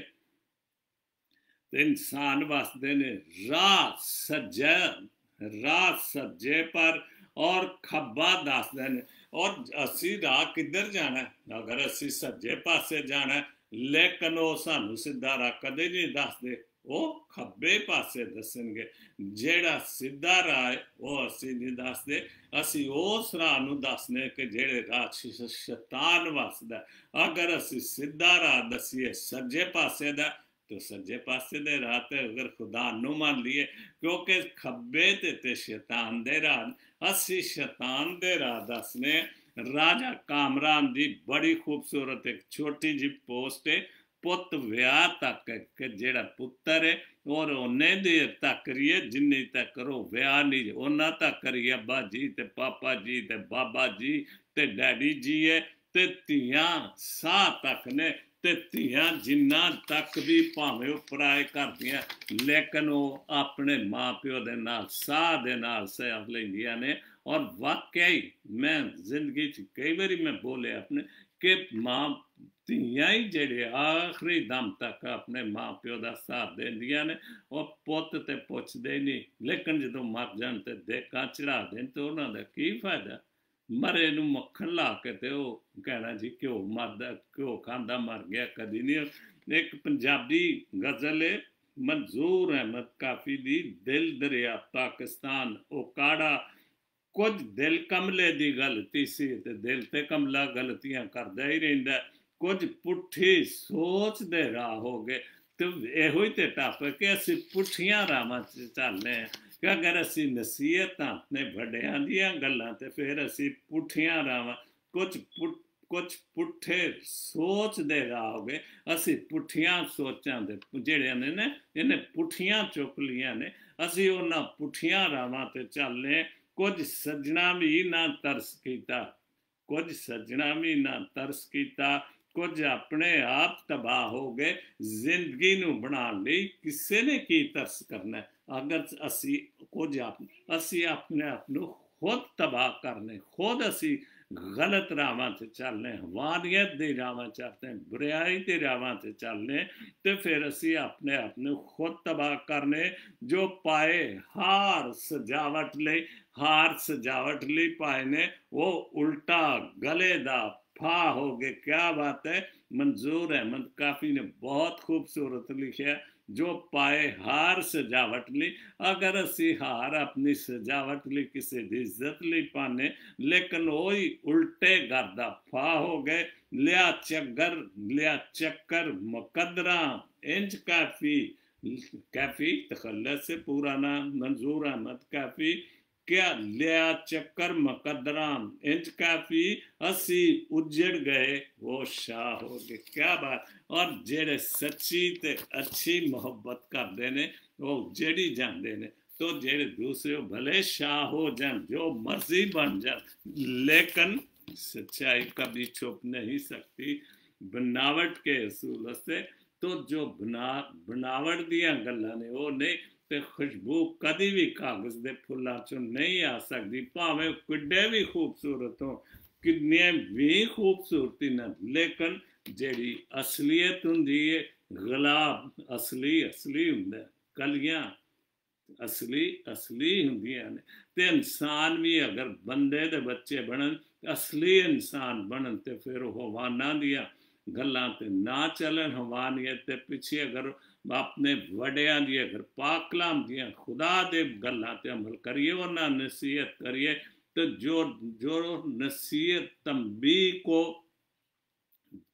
ਤੇ ਇਨਸਾਨ ਵਸਦੇ ਨੇ ਰਾਤ ਸੱਜਣ रात सब जयपर और खब्बा दस दिन और असी राह किधर जाना है अगर असी सज्जे पास जाना है लेकिन वह सू सीधा राह कद नहीं दस दे वो खब्बे पास दसन गए जेड़ा सीधा रा है वह असी नहीं दस दे असी उस राह न दसने के जेड़े राह शतान वसद अगर असी सीधा राह दसीए सजे पास का ਤੋ ਸੱਜੇ ਪਾਸੇ ਦੇ ਰਾਹ ਤੇ ਅਗਰ ਖੁਦਾ ਨੂੰ ਮੰਨ ਲਈਏ ਕਿਉਂਕਿ ਖੱਬੇ ਤੇ ਤੇ ਸ਼ੈਤਾਨ ਦੇ ਰਾਹ ਅਸੀਂ ਸ਼ੈਤਾਨ ਦੇ ਰਾਹ ਦੱਸਨੇ ਰਾਜਾ ਕਾਮਰਾਨ ਦੀ ਬੜੀ ਖੂਬਸੂਰਤ ਇੱਕ ਛੋਟੀ ਜੀ ਪੋਸਟ ਹੈ ਪੁੱਤ ਵਿਆਹ ਤੱਕ ਕਿ ਜਿਹੜਾ ਪੁੱਤਰ ਹੈ ਔਰ ਉਹਨੇ ਦੇ ਤੱਕ ਰਿਏ ਜਿੰਨੇ ਤੱਕ ਕਰੋ ਵਿਆਹ ਨਹੀਂ ਉਹਨਾਂ ਤੱਕ ਰਿਏ ਅੱਬਾ ਜੀ ਤੇ ਪਾਪਾ ਜੀ ਤੇ ਬਾਬਾ ਜੀ ਤੇ ਡੈਡੀ ਜੀ ਹੈ ਤੇ ਧੀਆਂ ਸਾਹ ਤੱਕ ਨੇ तिया जिन्ना तक भी भावे उपराए कर दिया लेकिन वो अपने माँ प्यो दे नाह के नाम लेंदिया ने और वाकई मैं जिंदगी कई बार मैं बोलिया अपने कि माँ तिया ही जेडे आखिरी दम तक अपने माँ प्यो का साथ देंदिया ने और पुत तो पुछते नहीं लेकिन जो मर जाने देखा चढ़ा दें तो उन्होंने की फायदा ਮਰੇ ਨੂੰ ਮੱਖਣ ਲਾ ਕੇ ਤੇ ਉਹ ਕਹਿਣਾ ਜੀ ਕਿਉਂ ਮਰਦਾ ਕਿਉਂ ਖਾਂਦਾ ਮਰ ਗਿਆ ਕਦੀ ਨਹੀਂ ਇੱਕ ਪੰਜਾਬੀ ਗਜ਼ਲ ਹੈ ਮਨਜ਼ੂਰ ਅਹਿਮਦ ਕਾਫੀ ਦੀ ਦਿਲ ਦਰਿਆ ਪਾਕਿਸਤਾਨ ਉਹ ਕਾੜਾ ਕੁਝ ਦਿਲ ਕਮਲੇ ਦੀ ਗਲਤੀ ਸੀ ਤੇ ਦਿਲ ਤੇ ਕਮਲਾ ਗਲਤੀਆਂ ਕਰਦਾ ਹੀ ਰਹਿੰਦਾ ਕੁਝ ਪੁੱਠੇ ਸੋਚ ਦੇ ਰਾਹ ਹੋ ਗਏ ਤੇ ਇਹੋ ਹੀ ਤੇ ਟਾਪਕ ਕਿ ਅਸੀਂ ਪੁੱਠੀਆਂ ਰਾਵਾਂ ਤੇ ਚੱਲਨੇ ਕਿ ਅਗਰ ਅਸੀਂ ਨਸੀਹਤਾਂ ਨੇ ਵੱਡਿਆਂ ਦੀਆਂ ਗੱਲਾਂ ਤੇ ਫਿਰ ਅਸੀਂ ਪੁੱਠੀਆਂ ਰਾਵਾਂ ਕੁਝ ਕੁਝ ਪੁੱਠੇ ਸੋਚ ਦੇ ਰਾਹੋਗੇ ਅਸੀਂ ਪੁੱਠੀਆਂ ਸੋਚਾਂ ਦੇ ਜਿਹੜਿਆਂ ਨੇ ਨੇ ਇਹਨੇ ਪੁੱਠੀਆਂ ਚੁੱਕ ਲੀਆਂ ਨੇ ਅਸੀਂ ਉਹਨਾਂ ਪੁੱਠੀਆਂ ਰਾਵਾਂ ਤੇ ਚੱਲਨੇ ਕੁਝ ਸੱਜਣਾ ਵੀ ਨਾ ਤਰਸ ਕੀਤਾ ਕੁਝ ਸੱਜਣਾ ਵੀ ਨਾ ਤਰਸ ਕੀਤਾ कुछ अपने आप तबाह हो गए जिंदगी बना ली किसी ने की तरस करना अगर असी कुछ आप असी अपने आप न खुद तबाह करने खुद असी गलत राव से चलने वानियत राव चलते बुराई के राव से चलने तो फिर असी अपने आप न खुद तबाह करने जो पाए हार सजावट ले हार सजावट ले पाए ने वो उल्टा गले का फा हो गए क्या बात है मंजूर अहमद काफी ने बहुत खूबसूरत लिखा जो पाए हार सजावट ली अगर असी हार अपनी सजावट ली किसी की इज्जत ली पाने लेकिन वही उल्टे गर्दा फा हो गए लिया चगर लिया चक्कर मुकदरा इंज काफी कैफी तखल से पूरा नाम मंजूर अहमद काफी क्या लिया चक्कर मकदराम इंच काफी अस्सी उजड़ गए वो शाह हो गए क्या बात और जेड़े सच्ची ते अच्छी मोहब्बत कर देने वो उजड़ी जान देने तो जेड़े दूसरे भले शाह हो जान जो मर्जी बन जान लेकिन सच्चाई कभी छुप नहीं सकती बनावट के असूल से तो जो बना बनावट दिया गल्ला ने वो नहीं ਤੇ ਖੁਸ਼ਬੂ ਕਦੀ ਵੀ ਕਾਗਜ਼ ਦੇ ਫੁੱਲਾਂ ਚੋਂ ਨਹੀਂ ਆ ਸਕਦੀ ਭਾਵੇਂ ਕਿੱਡੇ ਵੀ ਖੂਬਸੂਰਤ ਹੋ ਕਿੰਨੇ ਵੀ ਖੂਬਸੂਰਤੀ ਨਾ ਲੇਕਿਨ ਜਿਹੜੀ ਅਸਲੀਅਤ ਹੁੰਦੀ ਹੈ ਗੁਲਾਬ ਅਸਲੀ ਅਸਲੀ ਹੁੰਦਾ ਕਲੀਆਂ ਅਸਲੀ ਅਸਲੀ ਹੁੰਦੀਆਂ ਨੇ ਤੇ ਇਨਸਾਨ ਵੀ ਅਗਰ ਬੰਦੇ ਦੇ ਬੱਚੇ ਬਣਨ ਅਸਲੀ ਇਨਸਾਨ ਬਣਨ ਤੇ ਫਿਰ ਉਹ ਹਵਾਨਾ ਦੀਆਂ ਗੱਲਾਂ ਤੇ ਨਾ ਚੱਲਣ ਹਵਾਨੀਅਤ ਤੇ ਪਿੱਛੇ ਅਗਰ अपने वड्या दिया पाकलाम दिया खुदा दे गल्ला अमल करिए नसीहत करिए तो जो जो नसीहत तंबी को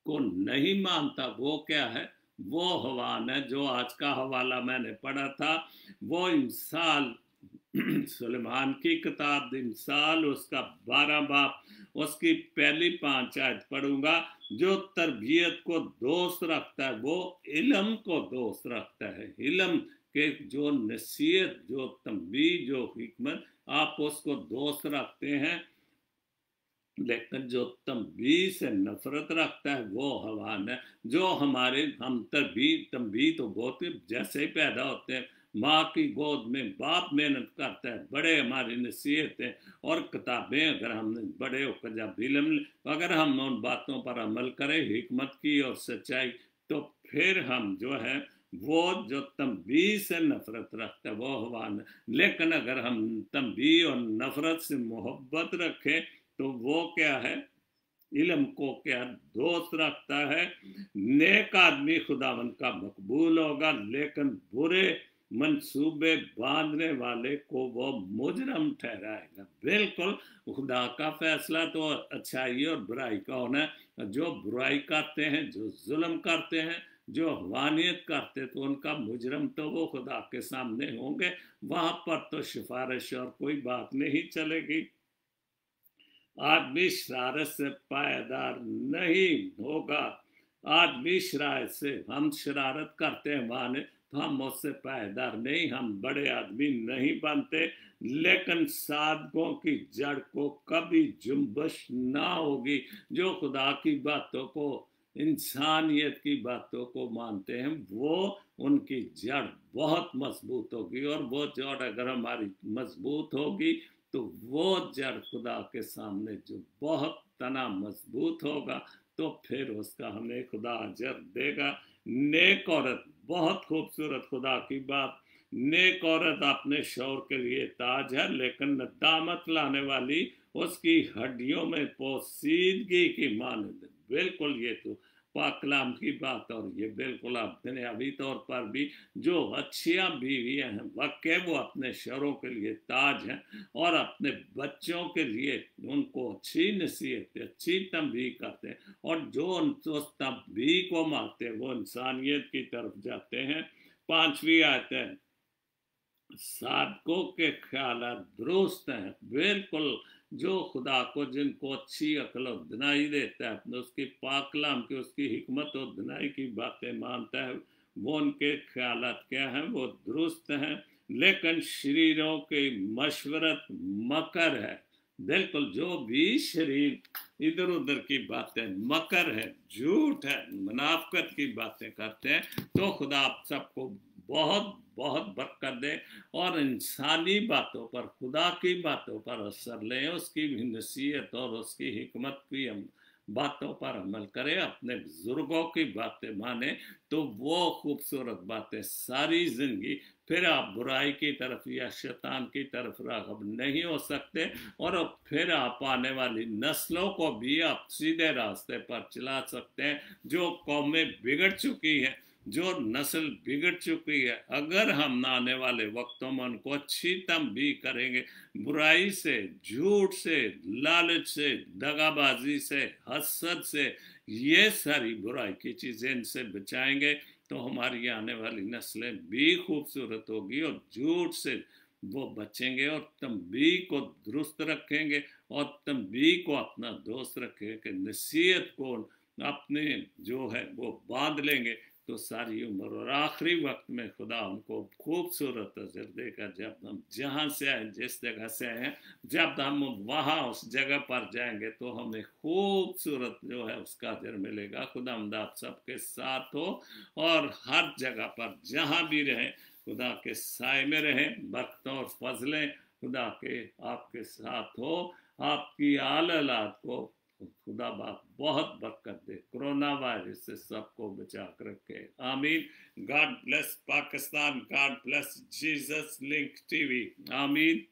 को नहीं मानता वो क्या है वो हवान है जो आज का हवाला मैंने पढ़ा था वो इंसाल सलमान की किताब इंसाल उसका बारह बाप उसकी पहली पांच आयत पढ़ूंगा जो तरबियत को दोस्त रखता है वो इलम को दोस्त रखता है इलम के जो नसीहत जो तंबी जो हमत आप उसको दोस्त रखते हैं लेकिन जो तंबी से नफरत रखता है वो हवान है जो हमारे हम तरबी तंबी तो बहुत जैसे ही पैदा होते हैं माँ की गोद में बाप मेहनत करता है बड़े हमारी नसीहत हैं और किताबें अगर हमने बड़े होकर जब इलम अगर हम उन बातों पर अमल करें हमत की और सच्चाई तो फिर हम जो है वो जो तमबी से नफरत रखते वो हवान लेकिन अगर हम तमबी और नफरत से मोहब्बत रखें तो वो क्या है इलम को क्या दोस्त रखता है नेक आदमी खुदावन का मकबूल होगा लेकिन बुरे मंसूबे बांधने वाले को वो मुजरम ठहराएगा बिल्कुल खुदा का फैसला तो अच्छाई और बुराई का होना है जो बुराई करते हैं जो जुल्म करते हैं जो हवानियत करते तो उनका मुजरम तो वो खुदा के सामने होंगे वहां पर तो सिफारिश और कोई बात नहीं चलेगी आदमी शरारत से पायदार नहीं होगा आदमी शरारत से हम शरारत करते हैं वहां तो हम उससे पायदार नहीं हम बड़े आदमी नहीं बनते लेकिन साधकों की जड़ को कभी जुम्बश ना होगी जो खुदा की बातों को इंसानियत की बातों को मानते हैं वो उनकी जड़ बहुत मजबूत होगी और वो जड़ अगर हमारी मजबूत होगी तो वो जड़ खुदा के सामने जो बहुत तना मजबूत होगा तो फिर उसका हमें खुदा जर देगा नेक औरत बहुत खूबसूरत खुदा की बात नेक औरत अपने शोर के लिए ताज है लेकिन नदामत लाने वाली उसकी हड्डियों में पोसीदगी की मानद बिल्कुल ये तो पाक कलाम की बात और ये बिल्कुल आप दुनियावी तौर पर भी जो अच्छियाँ बीवियाँ हैं वाकई वो अपने शहरों के लिए ताज हैं और अपने बच्चों के लिए उनको अच्छी नसीहत अच्छी तमबी करते हैं और जो उन उस तंबी को मारते हैं वो इंसानियत की तरफ जाते हैं पांचवी आते हैं साधकों के ख्याल दुरुस्त हैं बिल्कुल जो खुदा को जिनको अच्छी अकल और धनाई देता है अपने उसकी पाकलाम की उसकी हमत और धनाई की बातें मानता है वो उनके ख्याल क्या हैं वो दुरुस्त हैं लेकिन शरीरों की मशवरत मकर है बिल्कुल जो भी शरीर इधर उधर की बातें मकर है झूठ है मुनाफ्त की बातें करते हैं तो खुदा आप सबको बहुत बहुत बरकत दे और इंसानी बातों पर खुदा की बातों पर असर लें उसकी नसीहत और उसकी हमत की हम बातों पर अमल करें अपने बुजुर्गों की बातें माने तो वो खूबसूरत बातें सारी जिंदगी फिर आप बुराई की तरफ या शैतान की तरफ रागब नहीं हो सकते और फिर आप आने वाली नस्लों को भी आप सीधे रास्ते पर चला सकते हैं जो कौमें बिगड़ चुकी हैं जो नस्ल बिगड़ चुकी है अगर हम आने वाले वक्तों में उनको अच्छी तम भी करेंगे बुराई से झूठ से लालच से दगाबाजी से हसद से ये सारी बुराई की चीज़ें इनसे बचाएंगे तो हमारी आने वाली नस्लें भी खूबसूरत होगी और झूठ से वो बचेंगे और तमबी को दुरुस्त रखेंगे और तमबी को अपना दोस्त रखेंगे नसीहत को अपने जो है वो बांध लेंगे तो सारी उम्र और आखिरी वक्त में खुदा हमको खूबसूरत नजर देगा जब हम जहाँ से आए जिस जगह से आए जब हम वहाँ उस जगह पर जाएंगे तो हमें खूबसूरत जो है उसका ज़र मिलेगा खुदा आप सबके साथ हो और हर जगह पर जहाँ भी रहें खुदा के साय में रहें बरकतों और फजलें खुदा के आपके साथ हो आपकी आल को खुदा बाप बहुत बरकत दे कोरोना वायरस से सबको बचा कर रखे आमीन God bless Pakistan God bless Jesus link TV आमीन